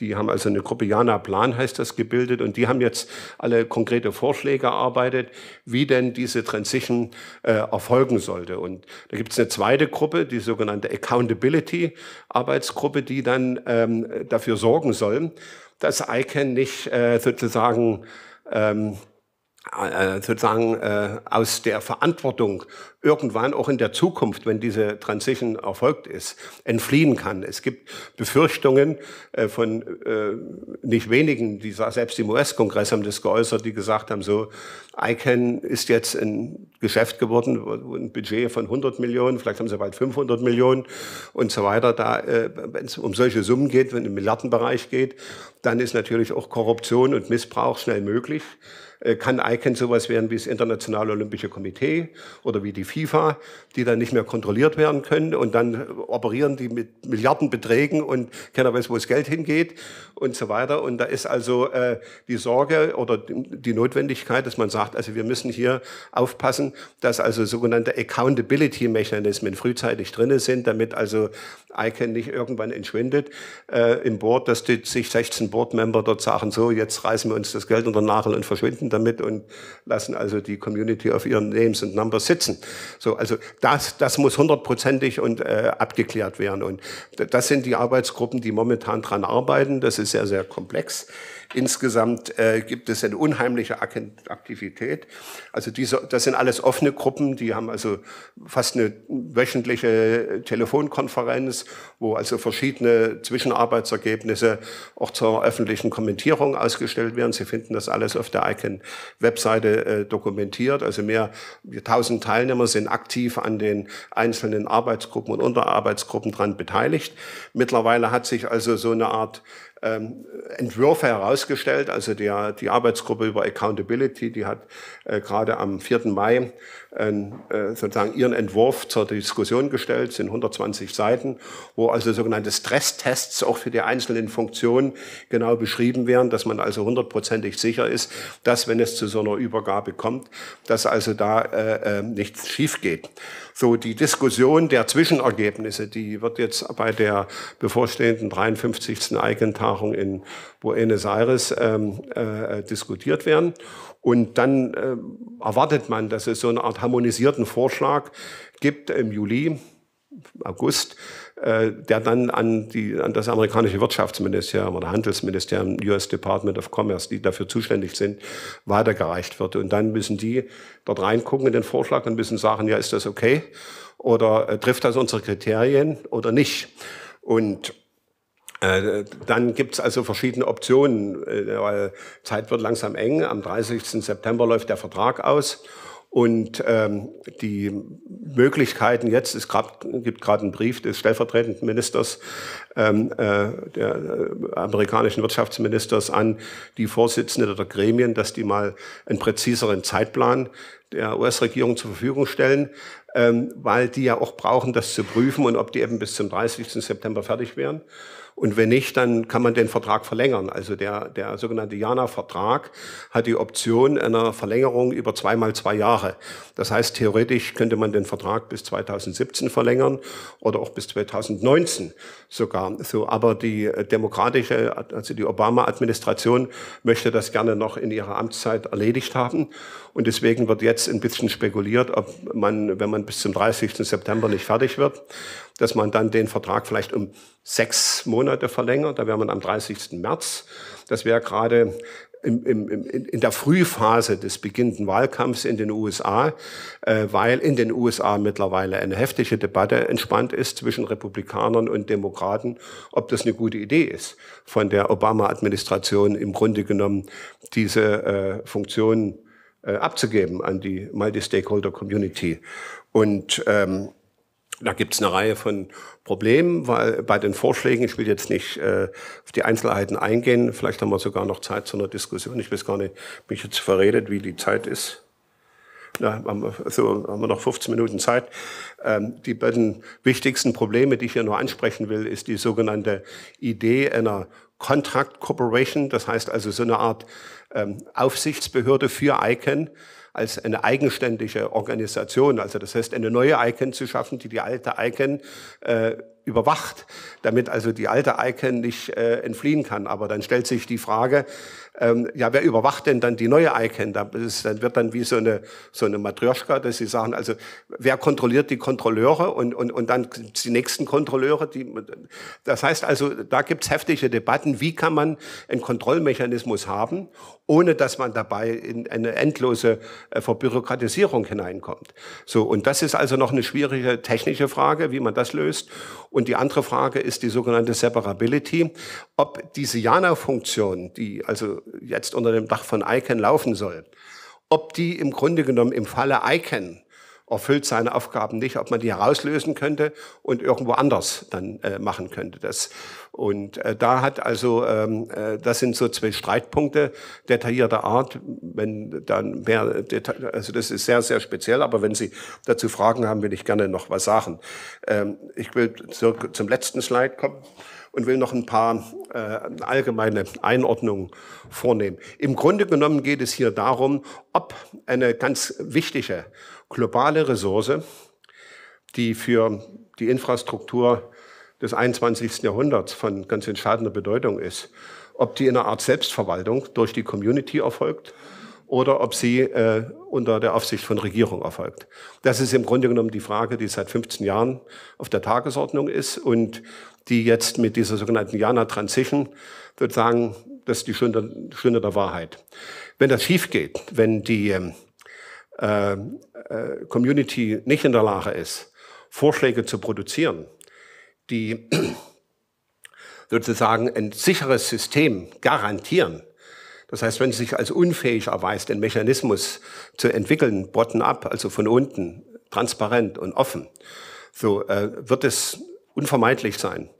Die haben also eine Gruppe, Jana Plan heißt das, gebildet. Und die haben jetzt alle konkrete Vorschläge erarbeitet, wie denn diese Transition äh, erfolgen sollte. Und da gibt es eine zweite Gruppe, die sogenannte Accountability-Arbeitsgruppe, die dann ähm, dafür sorgen soll, das Icon nicht äh, sozusagen ähm, äh, sozusagen äh, aus der Verantwortung irgendwann auch in der Zukunft, wenn diese Transition erfolgt ist, entfliehen kann. Es gibt Befürchtungen äh, von äh, nicht wenigen, die selbst im US-Kongress haben das geäußert, die gesagt haben, so ICANN ist jetzt ein Geschäft geworden, ein Budget von 100 Millionen, vielleicht haben sie bald 500 Millionen und so weiter, da, äh, wenn es um solche Summen geht, wenn es im Milliardenbereich geht, dann ist natürlich auch Korruption und Missbrauch schnell möglich. Äh, kann ICANN sowas werden wie das Internationale Olympische Komitee oder wie die FIFA, die dann nicht mehr kontrolliert werden können und dann äh, operieren die mit Milliardenbeträgen und keiner weiß, wo das Geld hingeht und so weiter. Und da ist also äh, die Sorge oder die Notwendigkeit, dass man sagt, also wir müssen hier aufpassen, dass also sogenannte Accountability-Mechanismen frühzeitig drin sind, damit also ICANN nicht irgendwann entschwindet äh, im Board, dass die, sich 16 Board-Member dort sagen, so jetzt reißen wir uns das Geld unter den Nagel und verschwinden damit und lassen also die Community auf ihren Names und Numbers sitzen. So, also das, das muss hundertprozentig und äh, abgeklärt werden. Und das sind die Arbeitsgruppen, die momentan dran arbeiten. Das ist sehr, sehr komplex. Insgesamt äh, gibt es eine unheimliche Aktivität. Also diese, das sind alles offene Gruppen, die haben also fast eine wöchentliche Telefonkonferenz, wo also verschiedene Zwischenarbeitsergebnisse auch zur öffentlichen Kommentierung ausgestellt werden. Sie finden das alles auf der ICANN-Webseite äh, dokumentiert. Also mehr tausend Teilnehmer sind aktiv an den einzelnen Arbeitsgruppen und Unterarbeitsgruppen dran beteiligt. Mittlerweile hat sich also so eine Art ähm, Entwürfe herausgestellt. Also der, die Arbeitsgruppe über Accountability, die hat äh, gerade am 4. Mai äh, sozusagen ihren Entwurf zur Diskussion gestellt, sind 120 Seiten, wo also sogenannte Stresstests auch für die einzelnen Funktionen genau beschrieben werden, dass man also hundertprozentig sicher ist, dass wenn es zu so einer Übergabe kommt, dass also da äh, äh nichts schief geht so die Diskussion der Zwischenergebnisse, die wird jetzt bei der bevorstehenden 53. Eigentagung in Buenos Aires ähm, äh, diskutiert werden. Und dann äh, erwartet man, dass es so eine Art harmonisierten Vorschlag gibt im Juli, August, äh, der dann an, die, an das amerikanische Wirtschaftsministerium oder Handelsministerium, US Department of Commerce, die dafür zuständig sind, weitergereicht wird. Und dann müssen die dort reingucken in den Vorschlag und müssen sagen, ja, ist das okay? Oder äh, trifft das unsere Kriterien oder nicht? Und äh, dann gibt es also verschiedene Optionen, äh, weil Zeit wird langsam eng. Am 30. September läuft der Vertrag aus und ähm, die Möglichkeiten jetzt, es grad, gibt gerade einen Brief des stellvertretenden Ministers, ähm, äh, der äh, amerikanischen Wirtschaftsministers an die Vorsitzende der Gremien, dass die mal einen präziseren Zeitplan der US-Regierung zur Verfügung stellen, ähm, weil die ja auch brauchen, das zu prüfen und ob die eben bis zum 30. September fertig wären. Und wenn nicht, dann kann man den Vertrag verlängern. Also der, der sogenannte JANA-Vertrag hat die Option einer Verlängerung über zweimal zwei Jahre. Das heißt, theoretisch könnte man den Vertrag bis 2017 verlängern oder auch bis 2019 sogar so. Aber die äh, demokratische, also die Obama-Administration möchte das gerne noch in ihrer Amtszeit erledigt haben. Und deswegen wird jetzt ein bisschen spekuliert, ob man, wenn man bis zum 30. September nicht fertig wird, dass man dann den Vertrag vielleicht um sechs Monate verlängert. Da wäre man am 30. März. Das wäre gerade im, im, im, in der Frühphase des beginnenden Wahlkampfs in den USA, äh, weil in den USA mittlerweile eine heftige Debatte entspannt ist zwischen Republikanern und Demokraten, ob das eine gute Idee ist, von der Obama-Administration im Grunde genommen diese äh, Funktion äh, abzugeben an die Multi-Stakeholder-Community. Und ähm, da gibt's eine Reihe von Problemen, weil bei den Vorschlägen, ich will jetzt nicht äh, auf die Einzelheiten eingehen, vielleicht haben wir sogar noch Zeit zu einer Diskussion. Ich weiß gar nicht, mich jetzt verredet, wie die Zeit ist. Na, haben wir, so, haben wir noch 15 Minuten Zeit. Ähm, die beiden wichtigsten Probleme, die ich hier nur ansprechen will, ist die sogenannte Idee einer Contract Corporation, das heißt also so eine Art ähm, Aufsichtsbehörde für ICANN als eine eigenständige Organisation, also das heißt eine neue Icon zu schaffen, die die alte Icon äh, überwacht, damit also die alte Icon nicht äh, entfliehen kann. Aber dann stellt sich die Frage, ähm, ja, wer überwacht denn dann die neue Icon? Da dann wird dann wie so eine, so eine Matryoshka, dass sie sagen, also wer kontrolliert die Kontrolleure und, und, und dann die nächsten Kontrolleure. Die, das heißt also, da gibt's heftige Debatten, wie kann man einen Kontrollmechanismus haben, ohne dass man dabei in eine endlose äh, Verbürokratisierung hineinkommt. So, und das ist also noch eine schwierige technische Frage, wie man das löst. Und die andere Frage ist die sogenannte Separability, ob diese JANA-Funktion, die also jetzt unter dem Dach von ICANN laufen soll, ob die im Grunde genommen im Falle ICANN erfüllt seine Aufgaben nicht, ob man die herauslösen könnte und irgendwo anders dann äh, machen könnte. Das. Und äh, da hat also, ähm, äh, das sind so zwei Streitpunkte detaillierter Art, wenn dann mehr, Deta also das ist sehr, sehr speziell, aber wenn Sie dazu Fragen haben, will ich gerne noch was sagen. Ähm, ich will zu, zum letzten Slide kommen und will noch ein paar äh, allgemeine Einordnungen vornehmen. Im Grunde genommen geht es hier darum, ob eine ganz wichtige globale Ressource, die für die Infrastruktur des 21. Jahrhunderts von ganz entscheidender Bedeutung ist. Ob die in einer Art Selbstverwaltung durch die Community erfolgt oder ob sie äh, unter der Aufsicht von Regierung erfolgt. Das ist im Grunde genommen die Frage, die seit 15 Jahren auf der Tagesordnung ist und die jetzt mit dieser sogenannten Jana Transition sozusagen, das ist die Stunde, Stunde der Wahrheit. Wenn das schief geht, wenn die ähm, ähm, äh, Community nicht in der Lage ist, Vorschläge zu produzieren, die sozusagen ein sicheres System garantieren. Das heißt, wenn es sich als unfähig erweist, den Mechanismus zu entwickeln, bottom-up, also von unten, transparent und offen, so äh, wird es unvermeidlich sein,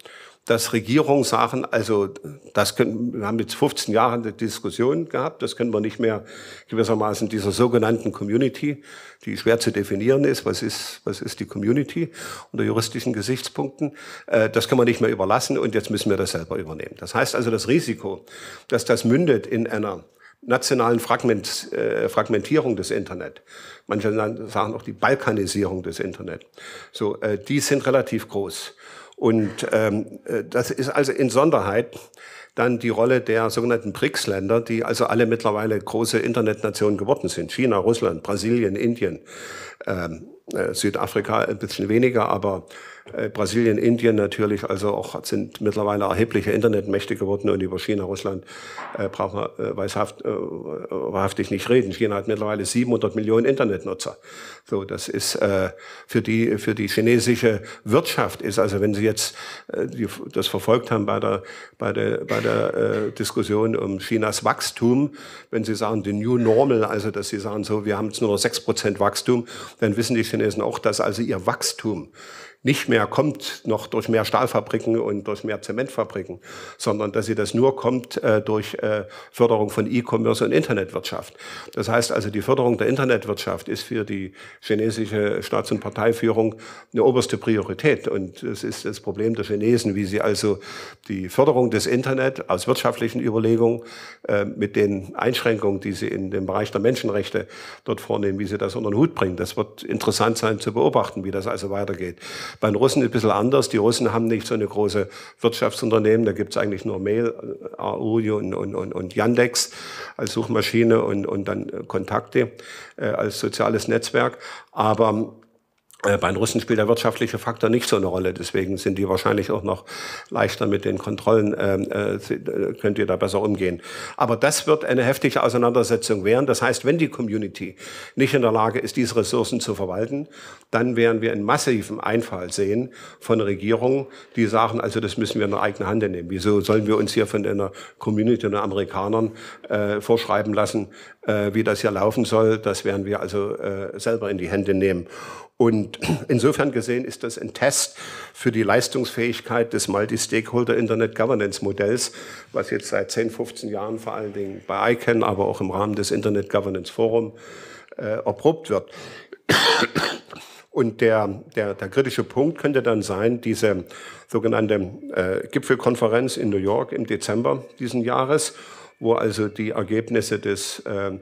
dass Regierungen sagen, also das können, wir haben jetzt 15 Jahre eine Diskussion gehabt, das können wir nicht mehr gewissermaßen dieser sogenannten Community, die schwer zu definieren ist, was ist, was ist die Community unter juristischen Gesichtspunkten, äh, das können wir nicht mehr überlassen und jetzt müssen wir das selber übernehmen. Das heißt also, das Risiko, dass das mündet in einer nationalen Fragment, äh, Fragmentierung des Internet. Manche sagen auch die Balkanisierung des Internet. So, äh, die sind relativ groß. Und ähm, äh, das ist also in Sonderheit dann die Rolle der sogenannten BRICS-Länder, die also alle mittlerweile große Internetnationen geworden sind. China, Russland, Brasilien, Indien, ähm, äh, Südafrika ein bisschen weniger, aber äh, Brasilien, Indien natürlich, also auch sind mittlerweile erhebliche Internetmächte geworden und über China, Russland äh, braucht man äh, weißhaft, äh, wahrhaftig nicht reden. China hat mittlerweile 700 Millionen Internetnutzer. So, das ist äh, für die für die chinesische Wirtschaft ist also, wenn Sie jetzt äh, die, das verfolgt haben bei der bei der bei der äh, Diskussion um Chinas Wachstum, wenn Sie sagen the new normal, also dass Sie sagen so, wir haben jetzt nur noch 6% Wachstum, dann wissen die Chinesen auch, dass also ihr Wachstum nicht mehr kommt noch durch mehr Stahlfabriken und durch mehr Zementfabriken, sondern dass sie das nur kommt äh, durch äh, Förderung von E-Commerce und Internetwirtschaft. Das heißt also, die Förderung der Internetwirtschaft ist für die chinesische Staats- und Parteiführung eine oberste Priorität. Und es ist das Problem der Chinesen, wie sie also die Förderung des Internet aus wirtschaftlichen Überlegungen äh, mit den Einschränkungen, die sie in dem Bereich der Menschenrechte dort vornehmen, wie sie das unter den Hut bringen. Das wird interessant sein zu beobachten, wie das also weitergeht. Bei den Russen ein bisschen anders. Die Russen haben nicht so eine große Wirtschaftsunternehmen. Da gibt's eigentlich nur Mail, äh, AUI und, und, und, und Yandex als Suchmaschine und, und dann Kontakte äh, als soziales Netzwerk. Aber äh, Bei den Russen spielt der wirtschaftliche Faktor nicht so eine Rolle, deswegen sind die wahrscheinlich auch noch leichter mit den Kontrollen, ähm, äh, äh, könnt ihr da besser umgehen. Aber das wird eine heftige Auseinandersetzung werden. Das heißt, wenn die Community nicht in der Lage ist, diese Ressourcen zu verwalten, dann werden wir einen massiven Einfall sehen von Regierungen, die sagen, also das müssen wir in der eigenen Hand nehmen. Wieso sollen wir uns hier von einer Community und den Amerikanern äh, vorschreiben lassen, äh, wie das hier laufen soll? Das werden wir also äh, selber in die Hände nehmen. Und insofern gesehen ist das ein Test für die Leistungsfähigkeit des Multi-Stakeholder Internet Governance Modells, was jetzt seit 10, 15 Jahren vor allen Dingen bei ICANN, aber auch im Rahmen des Internet Governance Forum äh, erprobt wird. Und der, der, der kritische Punkt könnte dann sein, diese sogenannte äh, Gipfelkonferenz in New York im Dezember diesen Jahres, wo also die Ergebnisse des äh,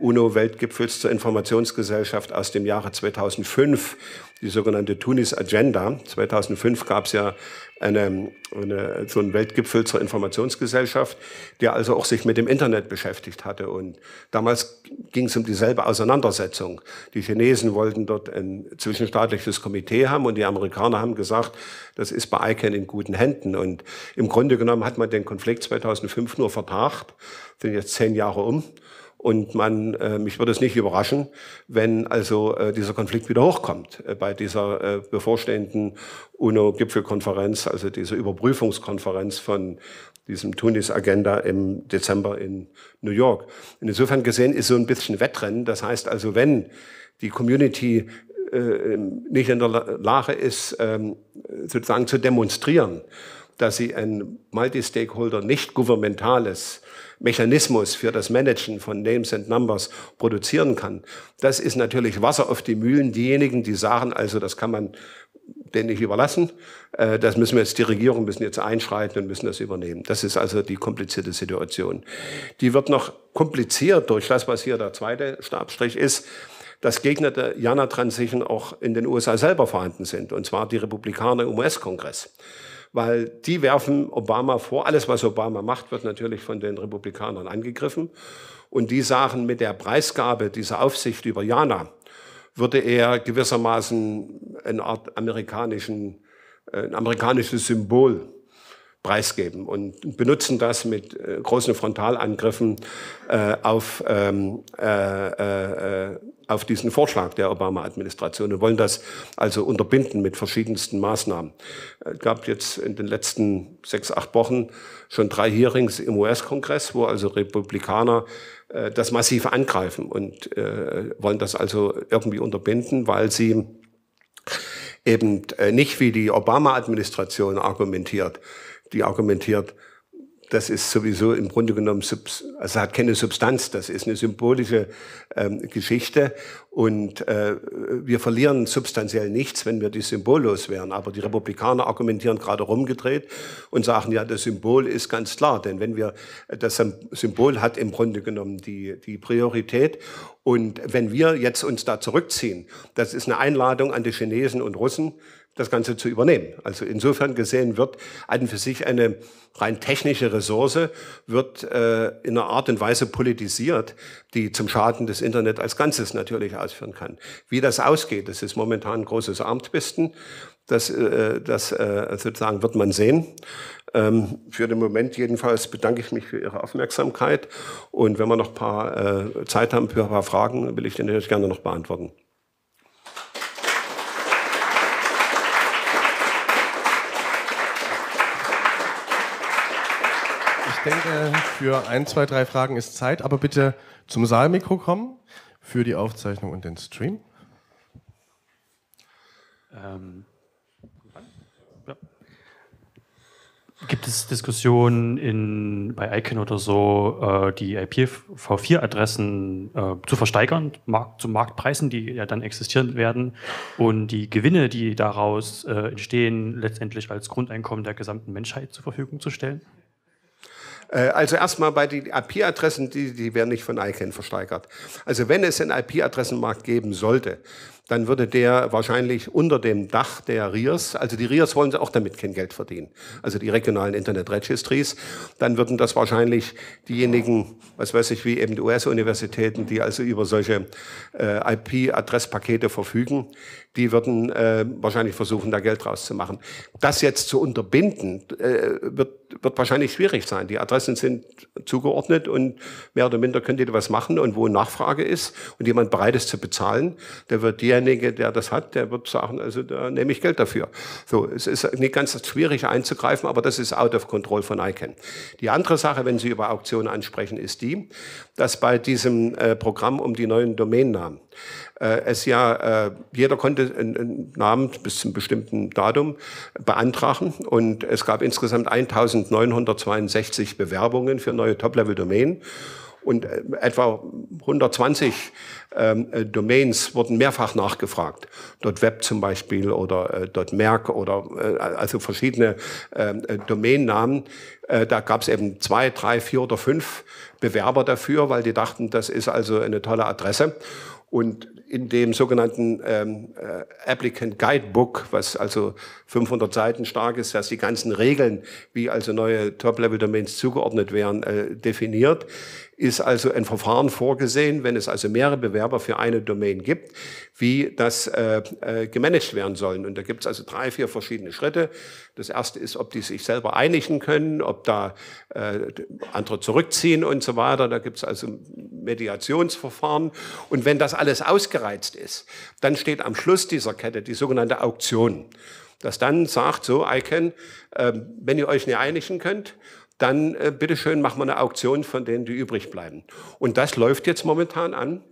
UNO-Weltgipfels zur Informationsgesellschaft aus dem Jahre 2005, die sogenannte Tunis Agenda. 2005 gab es ja eine, eine, so einen Weltgipfel zur Informationsgesellschaft, der also auch sich mit dem Internet beschäftigt hatte. Und damals ging es um dieselbe Auseinandersetzung. Die Chinesen wollten dort ein zwischenstaatliches Komitee haben und die Amerikaner haben gesagt, das ist bei ICANN in guten Händen. Und im Grunde genommen hat man den Konflikt 2005 nur vertagt, sind jetzt zehn Jahre um. Und man, äh, mich würde es nicht überraschen, wenn also äh, dieser Konflikt wieder hochkommt äh, bei dieser äh, bevorstehenden UNO-Gipfelkonferenz, also diese Überprüfungskonferenz von diesem Tunis-Agenda im Dezember in New York. Und insofern gesehen ist so ein bisschen Wettrennen. Das heißt also, wenn die Community äh, ähm, nicht in der Lage ist, ähm, sozusagen zu demonstrieren, dass sie ein multi-stakeholder, nicht-gouvernementales Mechanismus für das Managen von Names and Numbers produzieren kann. Das ist natürlich Wasser auf die Mühlen diejenigen, die sagen, also das kann man den nicht überlassen. Äh, das müssen wir jetzt, die Regierung müssen jetzt einschreiten und müssen das übernehmen. Das ist also die komplizierte Situation. Die wird noch kompliziert durch das, was hier der zweite Stabstrich ist, dass Gegner der Jana-Transition auch in den USA selber vorhanden sind, und zwar die Republikaner im US-Kongress weil die werfen Obama vor, alles was Obama macht, wird natürlich von den Republikanern angegriffen. Und die sagen, mit der Preisgabe dieser Aufsicht über Jana würde er gewissermaßen eine Art amerikanischen, äh, ein amerikanisches Symbol preisgeben und benutzen das mit äh, großen Frontalangriffen äh, auf, ähm, äh, äh, auf diesen Vorschlag der Obama-Administration und wollen das also unterbinden mit verschiedensten Maßnahmen. Es gab jetzt in den letzten sechs, acht Wochen schon drei Hearings im US-Kongress, wo also Republikaner äh, das massiv angreifen und äh, wollen das also irgendwie unterbinden, weil sie eben äh, nicht wie die Obama-Administration argumentiert, die argumentiert, das ist sowieso im Grunde genommen, also hat keine Substanz, das ist eine symbolische ähm, Geschichte und äh, wir verlieren substanziell nichts, wenn wir die symbollos wären. Aber die Republikaner argumentieren gerade rumgedreht und sagen, ja, das Symbol ist ganz klar, denn wenn wir, das Symbol hat im Grunde genommen die, die Priorität und wenn wir jetzt uns da zurückziehen, das ist eine Einladung an die Chinesen und Russen, das Ganze zu übernehmen. Also insofern gesehen wird an für sich eine rein technische Ressource, wird äh, in einer Art und Weise politisiert, die zum Schaden des Internet als Ganzes natürlich ausführen kann. Wie das ausgeht, das ist momentan ein großes Armtwisten. Das, äh, das äh, sozusagen wird man sehen. Ähm, für den Moment jedenfalls bedanke ich mich für Ihre Aufmerksamkeit. Und wenn wir noch ein paar äh, Zeit haben für ein paar Fragen, will ich den natürlich gerne noch beantworten. Ich denke, für ein, zwei, drei Fragen ist Zeit, aber bitte zum Saalmikro kommen für die Aufzeichnung und den Stream. Ähm. Gibt es Diskussionen in, bei ICANN oder so, äh, die IPv4-Adressen äh, zu versteigern, mark zu Marktpreisen, die ja dann existieren werden, und die Gewinne, die daraus äh, entstehen, letztendlich als Grundeinkommen der gesamten Menschheit zur Verfügung zu stellen? Äh, also erstmal bei den IP-Adressen, die, die werden nicht von ICANN versteigert. Also wenn es einen IP-Adressenmarkt geben sollte, dann würde der wahrscheinlich unter dem Dach der RIAs, also die RIAs wollen auch damit kein Geld verdienen, also die regionalen Internet-Registries, dann würden das wahrscheinlich diejenigen, was weiß ich, wie eben die US-Universitäten, die also über solche äh, IP-Adresspakete verfügen, die würden äh, wahrscheinlich versuchen, da Geld draus zu machen. Das jetzt zu unterbinden, äh, wird, wird wahrscheinlich schwierig sein. Die Adressen sind zugeordnet und mehr oder minder könnt ihr da was machen. Und wo Nachfrage ist und jemand bereit ist zu bezahlen, der wird derjenige, der das hat, der wird sagen, also da nehme ich Geld dafür. So, es ist nicht ganz schwierig einzugreifen, aber das ist out of control von ICANN. Die andere Sache, wenn Sie über Auktionen ansprechen, ist die, dass bei diesem äh, Programm um die neuen Domainnamen äh, es ja, äh, jeder konnte einen Namen bis zum bestimmten Datum beantragen und es gab insgesamt 1962 Bewerbungen für neue Top-Level-Domänen und äh, etwa 120 ähm, äh, Domains wurden mehrfach nachgefragt. Dort Web zum Beispiel oder äh, dort Merck oder äh, also verschiedene ähm, äh, Domainnamen. Äh, da gab es eben zwei, drei, vier oder fünf Bewerber dafür, weil die dachten, das ist also eine tolle Adresse. Und in dem sogenannten ähm, äh, Applicant Guidebook, was also 500 Seiten stark ist, dass die ganzen Regeln, wie also neue Top-Level-Domains zugeordnet werden, äh, definiert, ist also ein Verfahren vorgesehen, wenn es also mehrere Bewerber für eine Domain gibt, wie das äh, äh, gemanagt werden sollen. Und da gibt es also drei, vier verschiedene Schritte. Das erste ist, ob die sich selber einigen können, ob da äh, andere zurückziehen und so weiter. Da gibt es also Mediationsverfahren. Und wenn das alles ausgereizt ist, dann steht am Schluss dieser Kette die sogenannte Auktion. Das dann sagt so, ICANN, äh, wenn ihr euch nicht einigen könnt, dann äh, bitteschön machen wir eine Auktion von denen, die übrig bleiben. Und das läuft jetzt momentan an.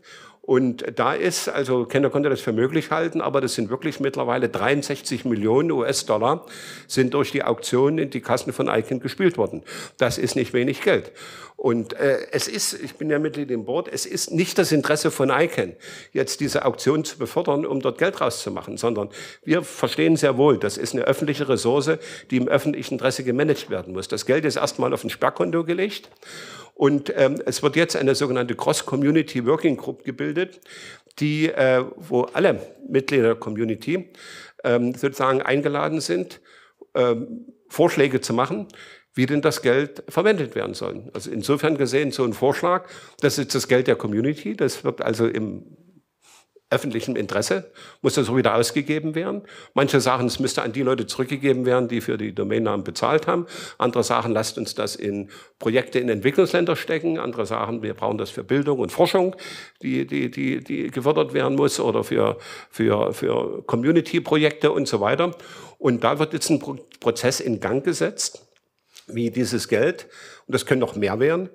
Und da ist, also Kenner konnte das für möglich halten, aber das sind wirklich mittlerweile 63 Millionen US-Dollar sind durch die Auktion in die Kassen von Icon gespielt worden. Das ist nicht wenig Geld. Und äh, es ist, ich bin ja Mitglied im Board, es ist nicht das Interesse von ICANN, jetzt diese Auktion zu befördern, um dort Geld rauszumachen, sondern wir verstehen sehr wohl, das ist eine öffentliche Ressource, die im öffentlichen Interesse gemanagt werden muss. Das Geld ist erstmal auf ein Sperrkonto gelegt und ähm, es wird jetzt eine sogenannte Cross-Community Working Group gebildet, die, äh, wo alle Mitglieder der Community ähm, sozusagen eingeladen sind, ähm, Vorschläge zu machen, wie denn das Geld verwendet werden soll. Also insofern gesehen so ein Vorschlag, das ist das Geld der Community, das wird also im öffentlichem Interesse, muss das auch wieder ausgegeben werden. Manche Sachen, es müsste an die Leute zurückgegeben werden, die für die Domainnamen bezahlt haben. Andere Sachen, lasst uns das in Projekte in Entwicklungsländer stecken. Andere Sachen, wir brauchen das für Bildung und Forschung, die, die, die, die gefördert werden muss oder für, für, für Community-Projekte und so weiter. Und da wird jetzt ein Prozess in Gang gesetzt, wie dieses Geld, und das können noch mehr werden,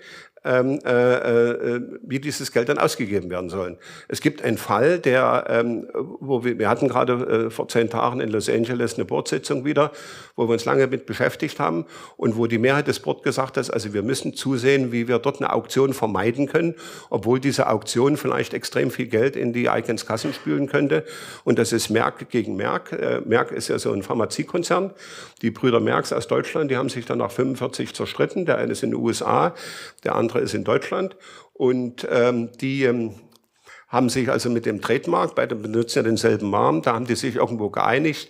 ähm, äh, äh, wie dieses Geld dann ausgegeben werden soll. Es gibt einen Fall, der, ähm, wo wir, wir hatten gerade äh, vor zehn Tagen in Los Angeles eine Boardsitzung wieder, wo wir uns lange mit beschäftigt haben und wo die Mehrheit des Board gesagt hat, also wir müssen zusehen, wie wir dort eine Auktion vermeiden können, obwohl diese Auktion vielleicht extrem viel Geld in die Icons Kassen spülen könnte. Und das ist Merck gegen Merck. Äh, Merck ist ja so ein Pharmaziekonzern. Die Brüder Merck aus Deutschland, die haben sich dann nach 45 zerstritten. Der eine ist in den USA, der andere andere ist in Deutschland. Und ähm, die ähm, haben sich also mit dem Trademark, beide benutzen ja denselben Namen, da haben die sich irgendwo geeinigt,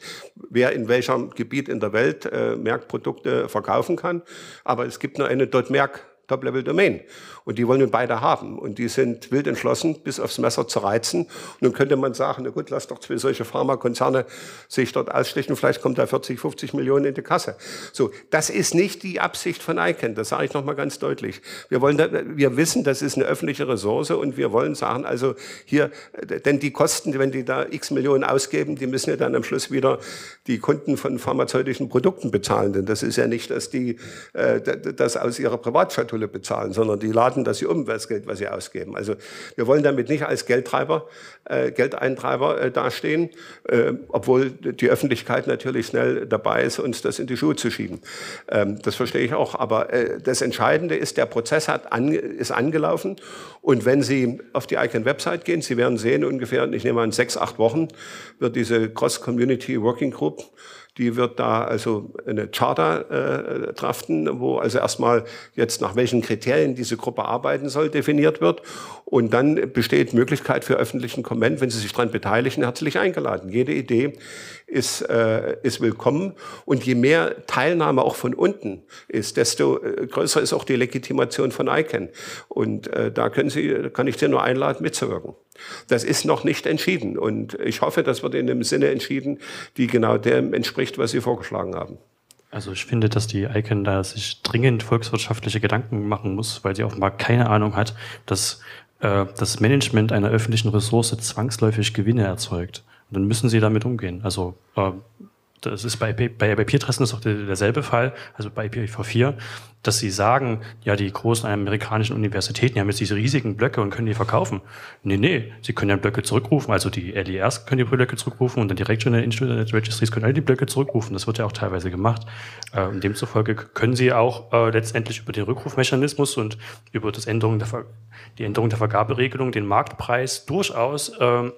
wer in welchem Gebiet in der Welt äh, Merkprodukte verkaufen kann. Aber es gibt nur eine .merk Top-Level-Domain. Und die wollen nun beide haben. Und die sind wild entschlossen, bis aufs Messer zu reizen. Und nun könnte man sagen, na gut, lass doch zwei solche Pharmakonzerne sich dort ausstechen. Vielleicht kommt da 40, 50 Millionen in die Kasse. So, das ist nicht die Absicht von ICANN. Das sage ich nochmal ganz deutlich. Wir wollen, wir wissen, das ist eine öffentliche Ressource und wir wollen sagen, also hier, denn die Kosten, wenn die da x Millionen ausgeben, die müssen ja dann am Schluss wieder die Kunden von pharmazeutischen Produkten bezahlen. Denn das ist ja nicht, dass die äh, das aus ihrer Privatschatulle bezahlen, sondern die laden erwarten, dass sie um das Geld, was sie ausgeben. Also wir wollen damit nicht als Geldtreiber, äh, Geldeintreiber äh, dastehen, äh, obwohl die Öffentlichkeit natürlich schnell dabei ist, uns das in die Schuhe zu schieben. Ähm, das verstehe ich auch. Aber äh, das Entscheidende ist, der Prozess hat an, ist angelaufen. Und wenn Sie auf die ICANN-Website gehen, Sie werden sehen, ungefähr, ich nehme an, sechs, acht Wochen wird diese Cross-Community Working Group die wird da also eine Charter äh, draften, wo also erstmal jetzt nach welchen Kriterien diese Gruppe arbeiten soll, definiert wird. Und dann besteht Möglichkeit für öffentlichen Komment, wenn Sie sich daran beteiligen, herzlich eingeladen. Jede Idee ist, äh, ist willkommen. Und je mehr Teilnahme auch von unten ist, desto äh, größer ist auch die Legitimation von ICANN. Und äh, da können Sie, kann ich Sie nur einladen, mitzuwirken. Das ist noch nicht entschieden und ich hoffe, das wird in dem Sinne entschieden, die genau dem entspricht, was Sie vorgeschlagen haben. Also ich finde, dass die ICANN da sich dringend volkswirtschaftliche Gedanken machen muss, weil sie offenbar keine Ahnung hat, dass äh, das Management einer öffentlichen Ressource zwangsläufig Gewinne erzeugt. Und dann müssen sie damit umgehen. Also äh, das ist bei, bei, bei Papiertressen ist auch derselbe Fall. Also bei IPv4 dass sie sagen, ja, die großen amerikanischen Universitäten haben jetzt diese riesigen Blöcke und können die verkaufen. Nee, nee, sie können ja Blöcke zurückrufen, also die LERs können die Blöcke zurückrufen und dann direkt die Regional Internet Registries können alle die Blöcke zurückrufen. Das wird ja auch teilweise gemacht. Ähm, demzufolge können sie auch äh, letztendlich über den Rückrufmechanismus und über das Änderung der Ver die Änderung der Vergaberegelung den Marktpreis durchaus ähm,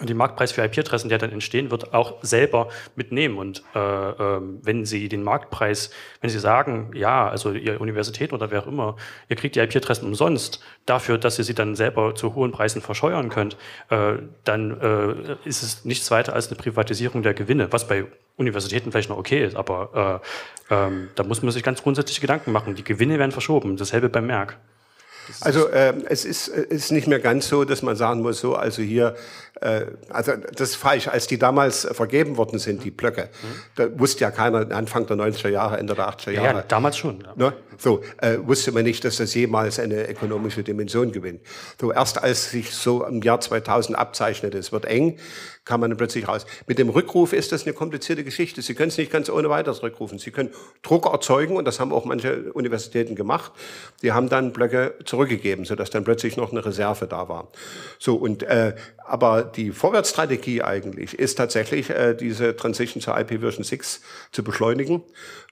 und den Marktpreis für IP-Adressen, der dann entstehen wird, auch selber mitnehmen. Und äh, äh, wenn Sie den Marktpreis, wenn Sie sagen, ja, also Ihr Universität oder wer auch immer, ihr kriegt die IP-Adressen umsonst dafür, dass ihr sie dann selber zu hohen Preisen verscheuern könnt, äh, dann äh, ist es nichts weiter als eine Privatisierung der Gewinne, was bei Universitäten vielleicht noch okay ist, aber äh, ähm, da muss man sich ganz grundsätzlich Gedanken machen. Die Gewinne werden verschoben, dasselbe beim Merck. Das also äh, es ist, äh, ist nicht mehr ganz so, dass man sagen muss, so, also hier äh, also das ist falsch. Als die damals äh, vergeben worden sind, die Blöcke, da wusste ja keiner Anfang der 90er Jahre, Ende der 80er Jahre. Ja, ja damals schon. Ja. Ne? So, äh, wusste man nicht, dass das jemals eine ökonomische Dimension gewinnt. So, erst als sich so im Jahr 2000 abzeichnete, es wird eng, kam man dann plötzlich raus. Mit dem Rückruf ist das eine komplizierte Geschichte. Sie können es nicht ganz ohne weiteres rückrufen. Sie können Druck erzeugen und das haben auch manche Universitäten gemacht. Die haben dann Blöcke zurückgegeben, sodass dann plötzlich noch eine Reserve da war. So, und, äh, aber die Vorwärtsstrategie eigentlich ist tatsächlich, äh, diese Transition zur IPv6 zu beschleunigen,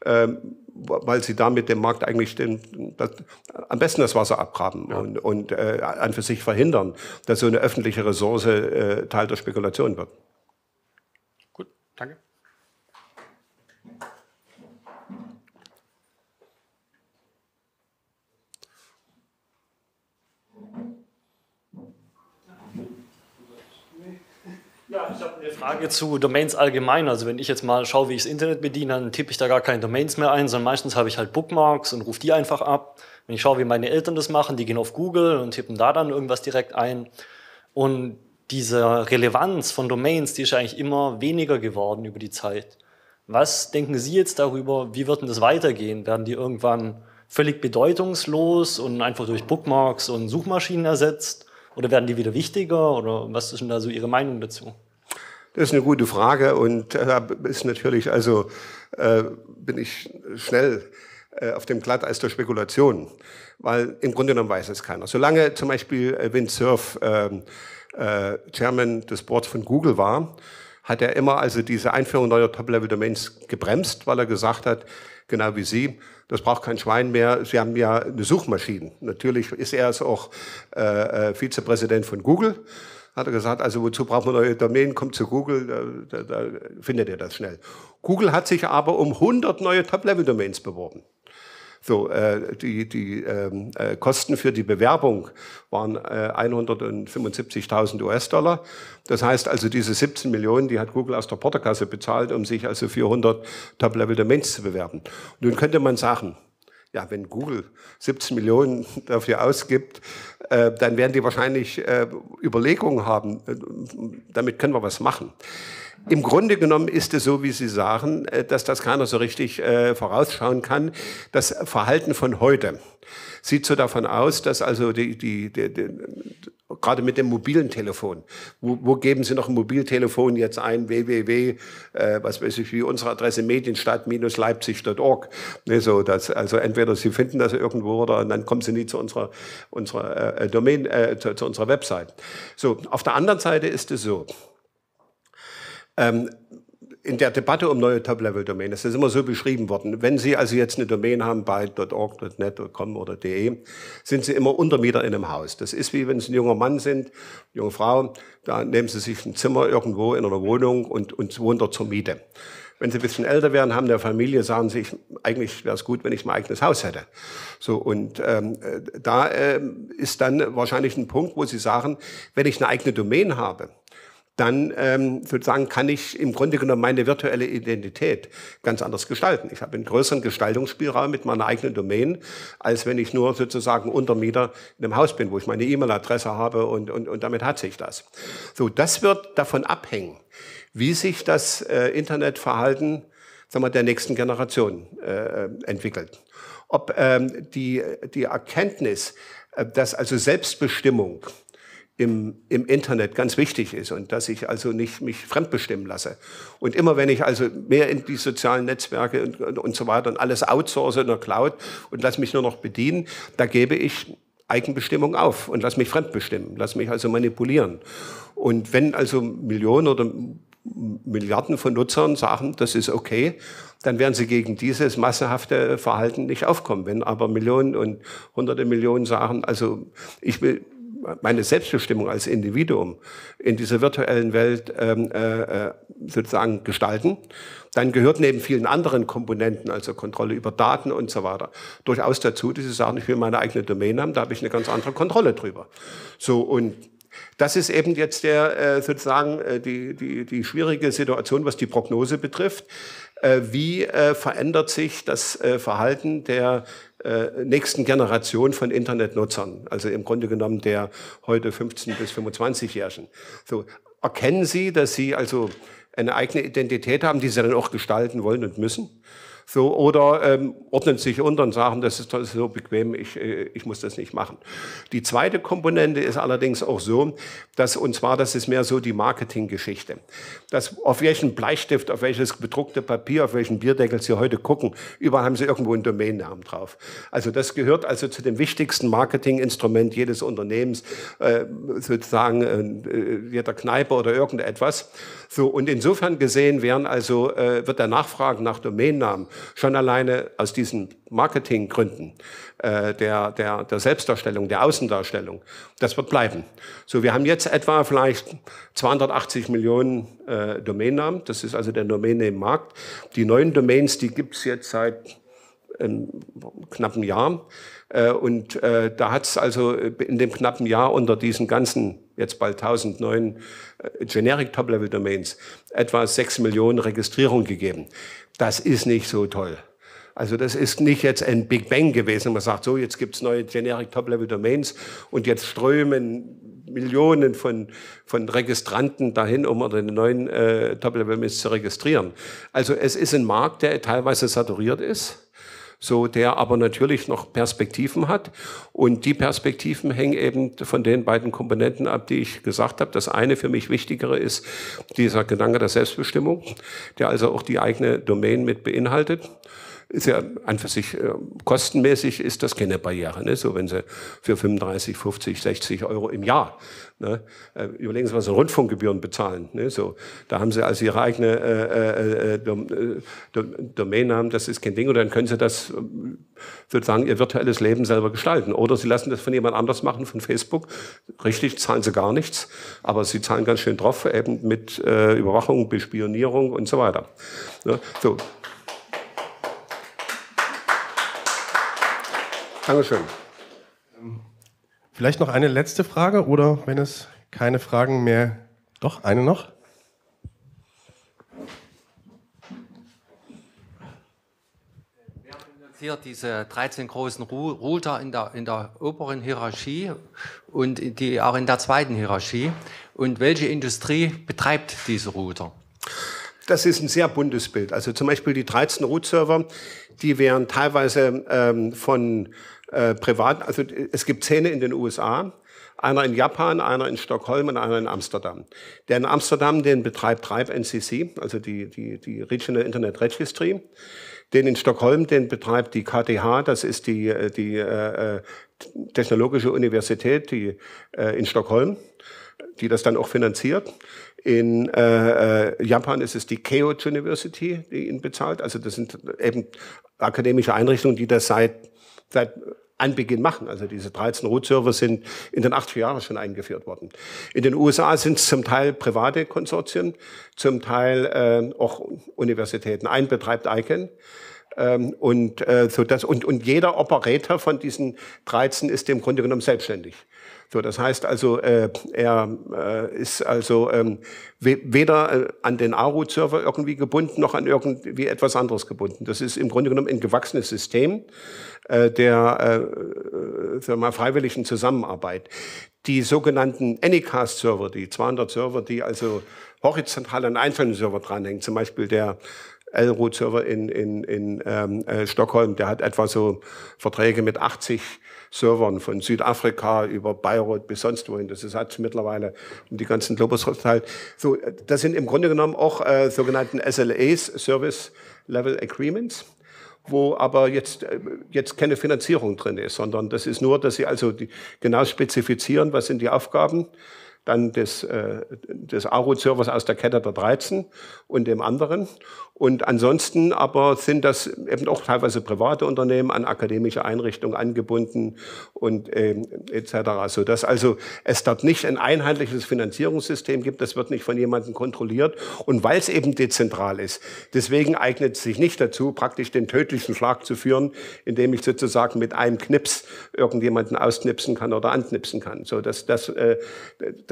äh, weil sie damit dem Markt eigentlich den, das, am besten das Wasser abgraben ja. und, und äh, an für sich verhindern, dass so eine öffentliche Ressource äh, Teil der Spekulation wird. Gut, danke. Ja, ich habe eine Frage zu Domains allgemein. Also wenn ich jetzt mal schaue, wie ich das Internet bediene, dann tippe ich da gar keine Domains mehr ein, sondern meistens habe ich halt Bookmarks und rufe die einfach ab. Wenn ich schaue, wie meine Eltern das machen, die gehen auf Google und tippen da dann irgendwas direkt ein. Und diese Relevanz von Domains, die ist eigentlich immer weniger geworden über die Zeit. Was denken Sie jetzt darüber, wie wird denn das weitergehen? Werden die irgendwann völlig bedeutungslos und einfach durch Bookmarks und Suchmaschinen ersetzt? Oder werden die wieder wichtiger? Oder was ist denn da so Ihre Meinung dazu? Das ist eine gute Frage und äh, da ist natürlich, also äh, bin ich schnell äh, auf dem Glatteis der Spekulation, weil im Grunde genommen weiß es keiner. Solange zum Beispiel äh, Windsurf ähm, äh, Chairman des Boards von Google war, hat er immer also diese Einführung neuer Top-Level-Domains gebremst, weil er gesagt hat, genau wie Sie, das braucht kein Schwein mehr. Sie haben ja eine Suchmaschine. Natürlich ist er es auch äh, Vizepräsident von Google hat er gesagt, also wozu braucht man neue Domänen? Kommt zu Google, da, da, da findet ihr das schnell. Google hat sich aber um 100 neue Top-Level-Domains beworben. So, äh, die, die ähm, äh, Kosten für die Bewerbung waren äh, 175.000 US-Dollar. Das heißt also, diese 17 Millionen, die hat Google aus der Portokasse bezahlt, um sich also 400 Top-Level-Domains zu bewerben. Nun könnte man sagen, ja, wenn Google 17 Millionen dafür ausgibt, äh, dann werden die wahrscheinlich äh, Überlegungen haben, äh, damit können wir was machen. Im Grunde genommen ist es so, wie Sie sagen, äh, dass das keiner so richtig äh, vorausschauen kann. Das Verhalten von heute sieht so davon aus, dass also die, die, die, die gerade mit dem mobilen Telefon, wo, wo geben Sie noch ein Mobiltelefon jetzt ein, www, äh, was weiß ich, wie unsere Adresse medienstadt-leipzig.org. Ne, so, das, also entweder Sie finden das irgendwo oder dann kommen Sie nie zu unserer, unserer äh, Domain, äh, zu, zu unserer Website. So, auf der anderen Seite ist es so, ähm, in der Debatte um neue Top-Level-Domain ist immer so beschrieben worden. Wenn Sie also jetzt eine Domain haben bei .org, .net, .com oder .de, sind Sie immer Untermieter in einem Haus. Das ist wie wenn Sie ein junger Mann sind, junge Frau, da nehmen Sie sich ein Zimmer irgendwo in einer Wohnung und, und wohnen dort zur Miete. Wenn Sie ein bisschen älter werden, haben der Familie, sagen Sie, ich, eigentlich wäre es gut, wenn ich mein eigenes Haus hätte. So und ähm, da äh, ist dann wahrscheinlich ein Punkt, wo Sie sagen, wenn ich eine eigene Domain habe, dann ähm, sozusagen kann ich im Grunde genommen meine virtuelle Identität ganz anders gestalten. Ich habe einen größeren Gestaltungsspielraum mit meiner eigenen Domain, als wenn ich nur sozusagen Untermieter in einem Haus bin, wo ich meine E-Mail-Adresse habe und, und, und damit hat sich das. So, das wird davon abhängen, wie sich das äh, Internetverhalten sagen wir, der nächsten Generation äh, entwickelt. Ob ähm, die, die Erkenntnis, äh, dass also Selbstbestimmung im, im Internet ganz wichtig ist und dass ich also nicht mich fremdbestimmen lasse. Und immer wenn ich also mehr in die sozialen Netzwerke und, und, und so weiter und alles outsource in der Cloud und lasse mich nur noch bedienen, da gebe ich Eigenbestimmung auf und lasse mich fremdbestimmen, lasse mich also manipulieren. Und wenn also Millionen oder Milliarden von Nutzern sagen, das ist okay, dann werden sie gegen dieses massenhafte Verhalten nicht aufkommen. Wenn aber Millionen und hunderte Millionen sagen, also ich will meine Selbstbestimmung als Individuum in dieser virtuellen Welt ähm, äh, sozusagen äh, gestalten, dann gehört neben vielen anderen Komponenten, also Kontrolle über Daten und so weiter, durchaus dazu, dass sie sagen, ich will meine eigene Domain haben, da habe ich eine ganz andere Kontrolle drüber. So und das ist eben jetzt der, äh, sozusagen äh, die, die, die schwierige Situation, was die Prognose betrifft. Äh, wie äh, verändert sich das äh, Verhalten der nächsten Generation von Internetnutzern, also im Grunde genommen der heute 15- bis 25-Jährigen. So, erkennen Sie, dass Sie also eine eigene Identität haben, die Sie dann auch gestalten wollen und müssen? So, oder ähm, ordnen sich unter und sagen, das ist, das ist so bequem, ich, äh, ich muss das nicht machen. Die zweite Komponente ist allerdings auch so, dass, und zwar, das ist mehr so die Marketinggeschichte. Dass auf welchen Bleistift, auf welches bedruckte Papier, auf welchen Bierdeckel Sie heute gucken, überall haben Sie irgendwo einen Domainnamen drauf. Also das gehört also zu dem wichtigsten Marketinginstrument jedes Unternehmens, äh, sozusagen äh, äh jeder Kneipe oder irgendetwas. So, und insofern gesehen werden also, äh, wird der Nachfragen nach Domainnamen schon alleine aus diesen Marketinggründen, äh, der, der, der Selbstdarstellung, der Außendarstellung. Das wird bleiben. So, wir haben jetzt etwa vielleicht 280 Millionen äh, Domainnamen. Das ist also der Domäne im Markt. Die neuen Domains, die gibt es jetzt seit ähm, knappen Jahr. Äh, und äh, da hat es also äh, in dem knappen Jahr unter diesen ganzen jetzt bald neuen äh, Generic Top-Level Domains etwa 6 Millionen Registrierungen gegeben. Das ist nicht so toll. Also das ist nicht jetzt ein Big Bang gewesen, man sagt so, jetzt gibt's neue Generic Top-Level Domains und jetzt strömen Millionen von, von Registranten dahin, um den neuen äh, Top-Level-Domains zu registrieren. Also es ist ein Markt, der teilweise saturiert ist so der aber natürlich noch Perspektiven hat. Und die Perspektiven hängen eben von den beiden Komponenten ab, die ich gesagt habe. Das eine für mich wichtigere ist dieser Gedanke der Selbstbestimmung, der also auch die eigene Domain mit beinhaltet ist ja an für sich äh, kostenmäßig ist das keine Barriere. Ne? So wenn Sie für 35, 50, 60 Euro im Jahr ne? äh, überlegen Sie, mal so Rundfunkgebühren bezahlen. Ne? So, da haben Sie also Ihre eigene äh, äh, äh, äh Domainnamen, das ist kein Ding. Und dann können Sie das sozusagen ähm, Ihr virtuelles Leben selber gestalten. Oder Sie lassen das von jemand anders machen, von Facebook. Richtig zahlen Sie gar nichts, aber Sie zahlen ganz schön drauf, eben mit äh, Überwachung, Bespionierung und so weiter. Ne? So, Dankeschön. Vielleicht noch eine letzte Frage oder wenn es keine Fragen mehr. Doch, eine noch? Wer finanziert diese 13 großen Router in der, in der oberen Hierarchie und die auch in der zweiten Hierarchie? Und welche Industrie betreibt diese Router? Das ist ein sehr buntes Bild. Also zum Beispiel die 13 Root-Server die werden teilweise ähm, von äh, privaten, also es gibt Zähne in den USA, einer in Japan, einer in Stockholm und einer in Amsterdam. Der in Amsterdam, den betreibt Treib NCC, also die, die, die Regional Internet Registry. Den in Stockholm, den betreibt die KTH, das ist die, äh, die äh, äh, Technologische Universität die, äh, in Stockholm die das dann auch finanziert. In äh, äh Japan ist es die Keio University, die ihn bezahlt. Also das sind eben akademische Einrichtungen, die das seit, seit Anbeginn machen. Also diese 13 Root-Server sind in den 80er Jahren schon eingeführt worden. In den USA sind es zum Teil private Konsortien, zum Teil äh, auch Universitäten. Ein betreibt ICANN. Ähm, und, äh, so das, und, und jeder Operator von diesen 13 ist im Grunde genommen selbstständig. So, das heißt also, äh, er äh, ist also ähm, weder äh, an den Aru-Server irgendwie gebunden, noch an irgendwie etwas anderes gebunden. Das ist im Grunde genommen ein gewachsenes System äh, der äh, für äh, mal freiwilligen Zusammenarbeit. Die sogenannten Anycast-Server, die 200 Server, die also horizontal an einzelnen Server dranhängen, zum Beispiel der l root server in, in, in ähm, äh, Stockholm, der hat etwa so Verträge mit 80 Servern von Südafrika über Bayreuth bis sonst wohin. Das ist halt mittlerweile um die ganzen Globus verteilt. So, äh, das sind im Grunde genommen auch äh, sogenannten SLAs, Service Level Agreements wo aber jetzt, äh, jetzt keine Finanzierung drin ist, sondern das ist nur, dass sie also die, genau spezifizieren, was sind die Aufgaben, dann des, äh, des Arrow-Servers aus der Kette der 13 und dem anderen. Und ansonsten aber sind das eben auch teilweise private Unternehmen an akademische Einrichtungen angebunden und äh, etc. Sodass also es dort nicht ein einheitliches Finanzierungssystem gibt, das wird nicht von jemandem kontrolliert. Und weil es eben dezentral ist, deswegen eignet es sich nicht dazu, praktisch den tödlichen Schlag zu führen, indem ich sozusagen mit einem Knips irgendjemanden ausknipsen kann oder anknipsen kann. So dass das, äh,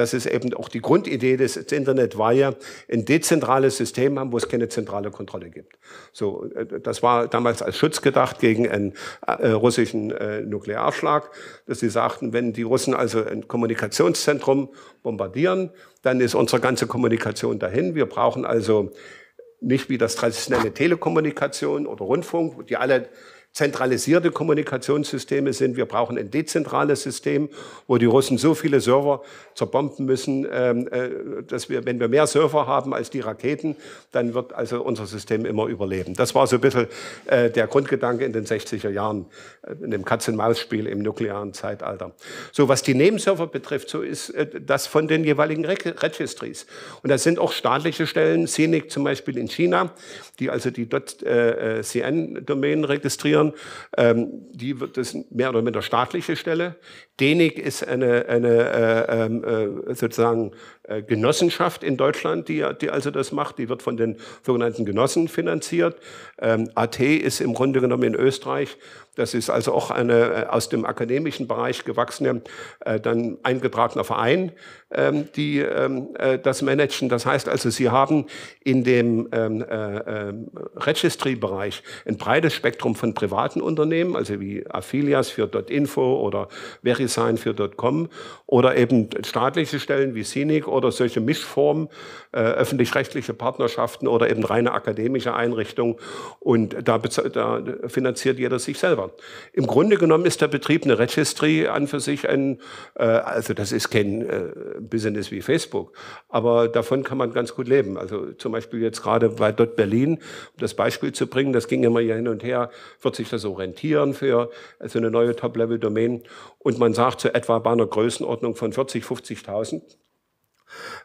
das ist eben auch die Grundidee des Internet war ja, ein dezentrales System haben, wo es keine zentrale Kontrolle gibt. So, äh, das war damals als Schutz gedacht gegen einen äh, äh, russischen äh, Nuklearschlag, dass sie sagten, wenn die Russen also ein Kommunikationszentrum bombardieren, dann ist unsere ganze Kommunikation dahin. Wir brauchen also nicht wie das traditionelle Telekommunikation oder Rundfunk, die alle zentralisierte Kommunikationssysteme sind. Wir brauchen ein dezentrales System, wo die Russen so viele Server zerbomben müssen, ähm, äh, dass wir, wenn wir mehr Server haben als die Raketen, dann wird also unser System immer überleben. Das war so ein bisschen äh, der Grundgedanke in den 60er Jahren, äh, in dem Katz-und-Maus-Spiel im nuklearen Zeitalter. So, was die Nebenserver betrifft, so ist das von den jeweiligen Registries. Und das sind auch staatliche Stellen, CENIC zum Beispiel in China, die also die .cn-Domänen registrieren informieren. Ähm, die, das mehr oder minder staatliche Stelle. DENIC ist eine, eine äh, ähm, äh, sozusagen äh, Genossenschaft in Deutschland, die, die also das macht. Die wird von den sogenannten Genossen finanziert. Ähm, AT ist im Grunde genommen in Österreich das ist also auch eine äh, aus dem akademischen Bereich gewachsene, äh, dann eingetragener Verein, ähm, die ähm, äh, das managen. Das heißt also, sie haben in dem ähm, äh, ähm, Registry-Bereich ein breites Spektrum von privaten Unternehmen, also wie Affilias für .info oder VeriSign für .com oder eben staatliche Stellen wie Cynic oder solche Mischformen, äh, öffentlich-rechtliche Partnerschaften oder eben reine akademische Einrichtungen. Und da, da, finanziert jeder sich selber. Im Grunde genommen ist der Betrieb eine Registry an für sich ein, äh, also das ist kein äh, Business wie Facebook, aber davon kann man ganz gut leben. Also zum Beispiel jetzt gerade bei Dot Berlin, um das Beispiel zu bringen, das ging immer ja hin und her, wird sich das orientieren für also eine neue Top-Level-Domain. Und man sagt so etwa bei einer Größenordnung von 40, 50.000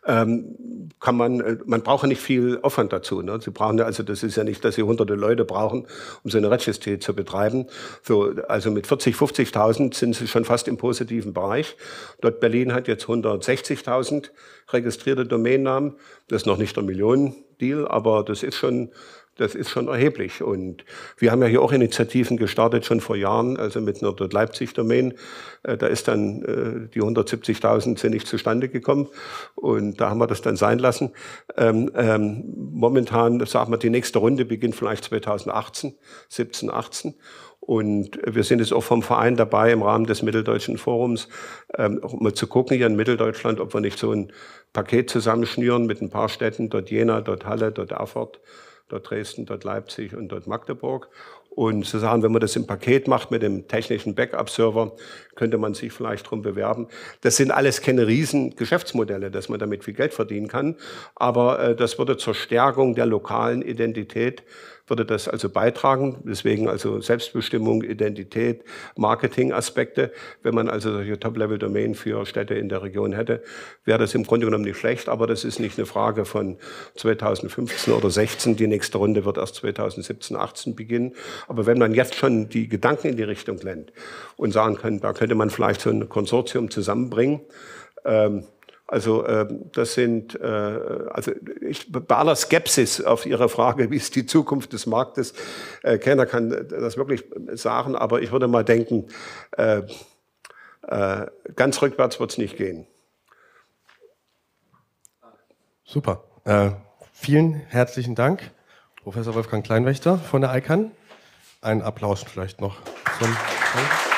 ähm, kann man, äh, man braucht ja nicht viel Aufwand dazu. Ne? Sie brauchen ja, also das ist ja nicht, dass Sie hunderte Leute brauchen, um so eine Registry zu betreiben. So, also mit 40, 50.000 sind Sie schon fast im positiven Bereich. Dort Berlin hat jetzt 160.000 registrierte Domainnamen. Das ist noch nicht der Millionendeal, aber das ist schon das ist schon erheblich. Und wir haben ja hier auch Initiativen gestartet, schon vor Jahren, also mit einer Leipzig-Domain. Äh, da ist dann äh, die 170.000 sind nicht zustande gekommen. Und da haben wir das dann sein lassen. Ähm, ähm, momentan, sagen wir, die nächste Runde beginnt vielleicht 2018, 17, 18. Und wir sind jetzt auch vom Verein dabei, im Rahmen des Mitteldeutschen Forums ähm, auch mal zu gucken hier in Mitteldeutschland, ob wir nicht so ein Paket zusammenschnüren mit ein paar Städten, dort Jena, dort Halle, dort Erfurt, dort Dresden, dort Leipzig und dort Magdeburg. Und zu sagen, wenn man das im Paket macht mit dem technischen Backup-Server, könnte man sich vielleicht drum bewerben. Das sind alles keine riesen Geschäftsmodelle, dass man damit viel Geld verdienen kann. Aber äh, das würde zur Stärkung der lokalen Identität würde das also beitragen. Deswegen also Selbstbestimmung, Identität, Marketing-Aspekte. Wenn man also solche Top-Level-Domain für Städte in der Region hätte, wäre das im Grunde genommen nicht schlecht. Aber das ist nicht eine Frage von 2015 oder 16. Die nächste Runde wird erst 2017, 18 beginnen. Aber wenn man jetzt schon die Gedanken in die Richtung lenkt und sagen kann, da könnte man vielleicht so ein Konsortium zusammenbringen, ähm, also ähm, das sind, äh, also ich, bei aller Skepsis auf Ihre Frage, wie ist die Zukunft des Marktes, äh, keiner kann das wirklich sagen, aber ich würde mal denken, äh, ganz rückwärts wird es nicht gehen. Super. Äh, vielen herzlichen Dank, Professor Wolfgang Kleinwächter von der ICANN. Einen Applaus vielleicht noch zum...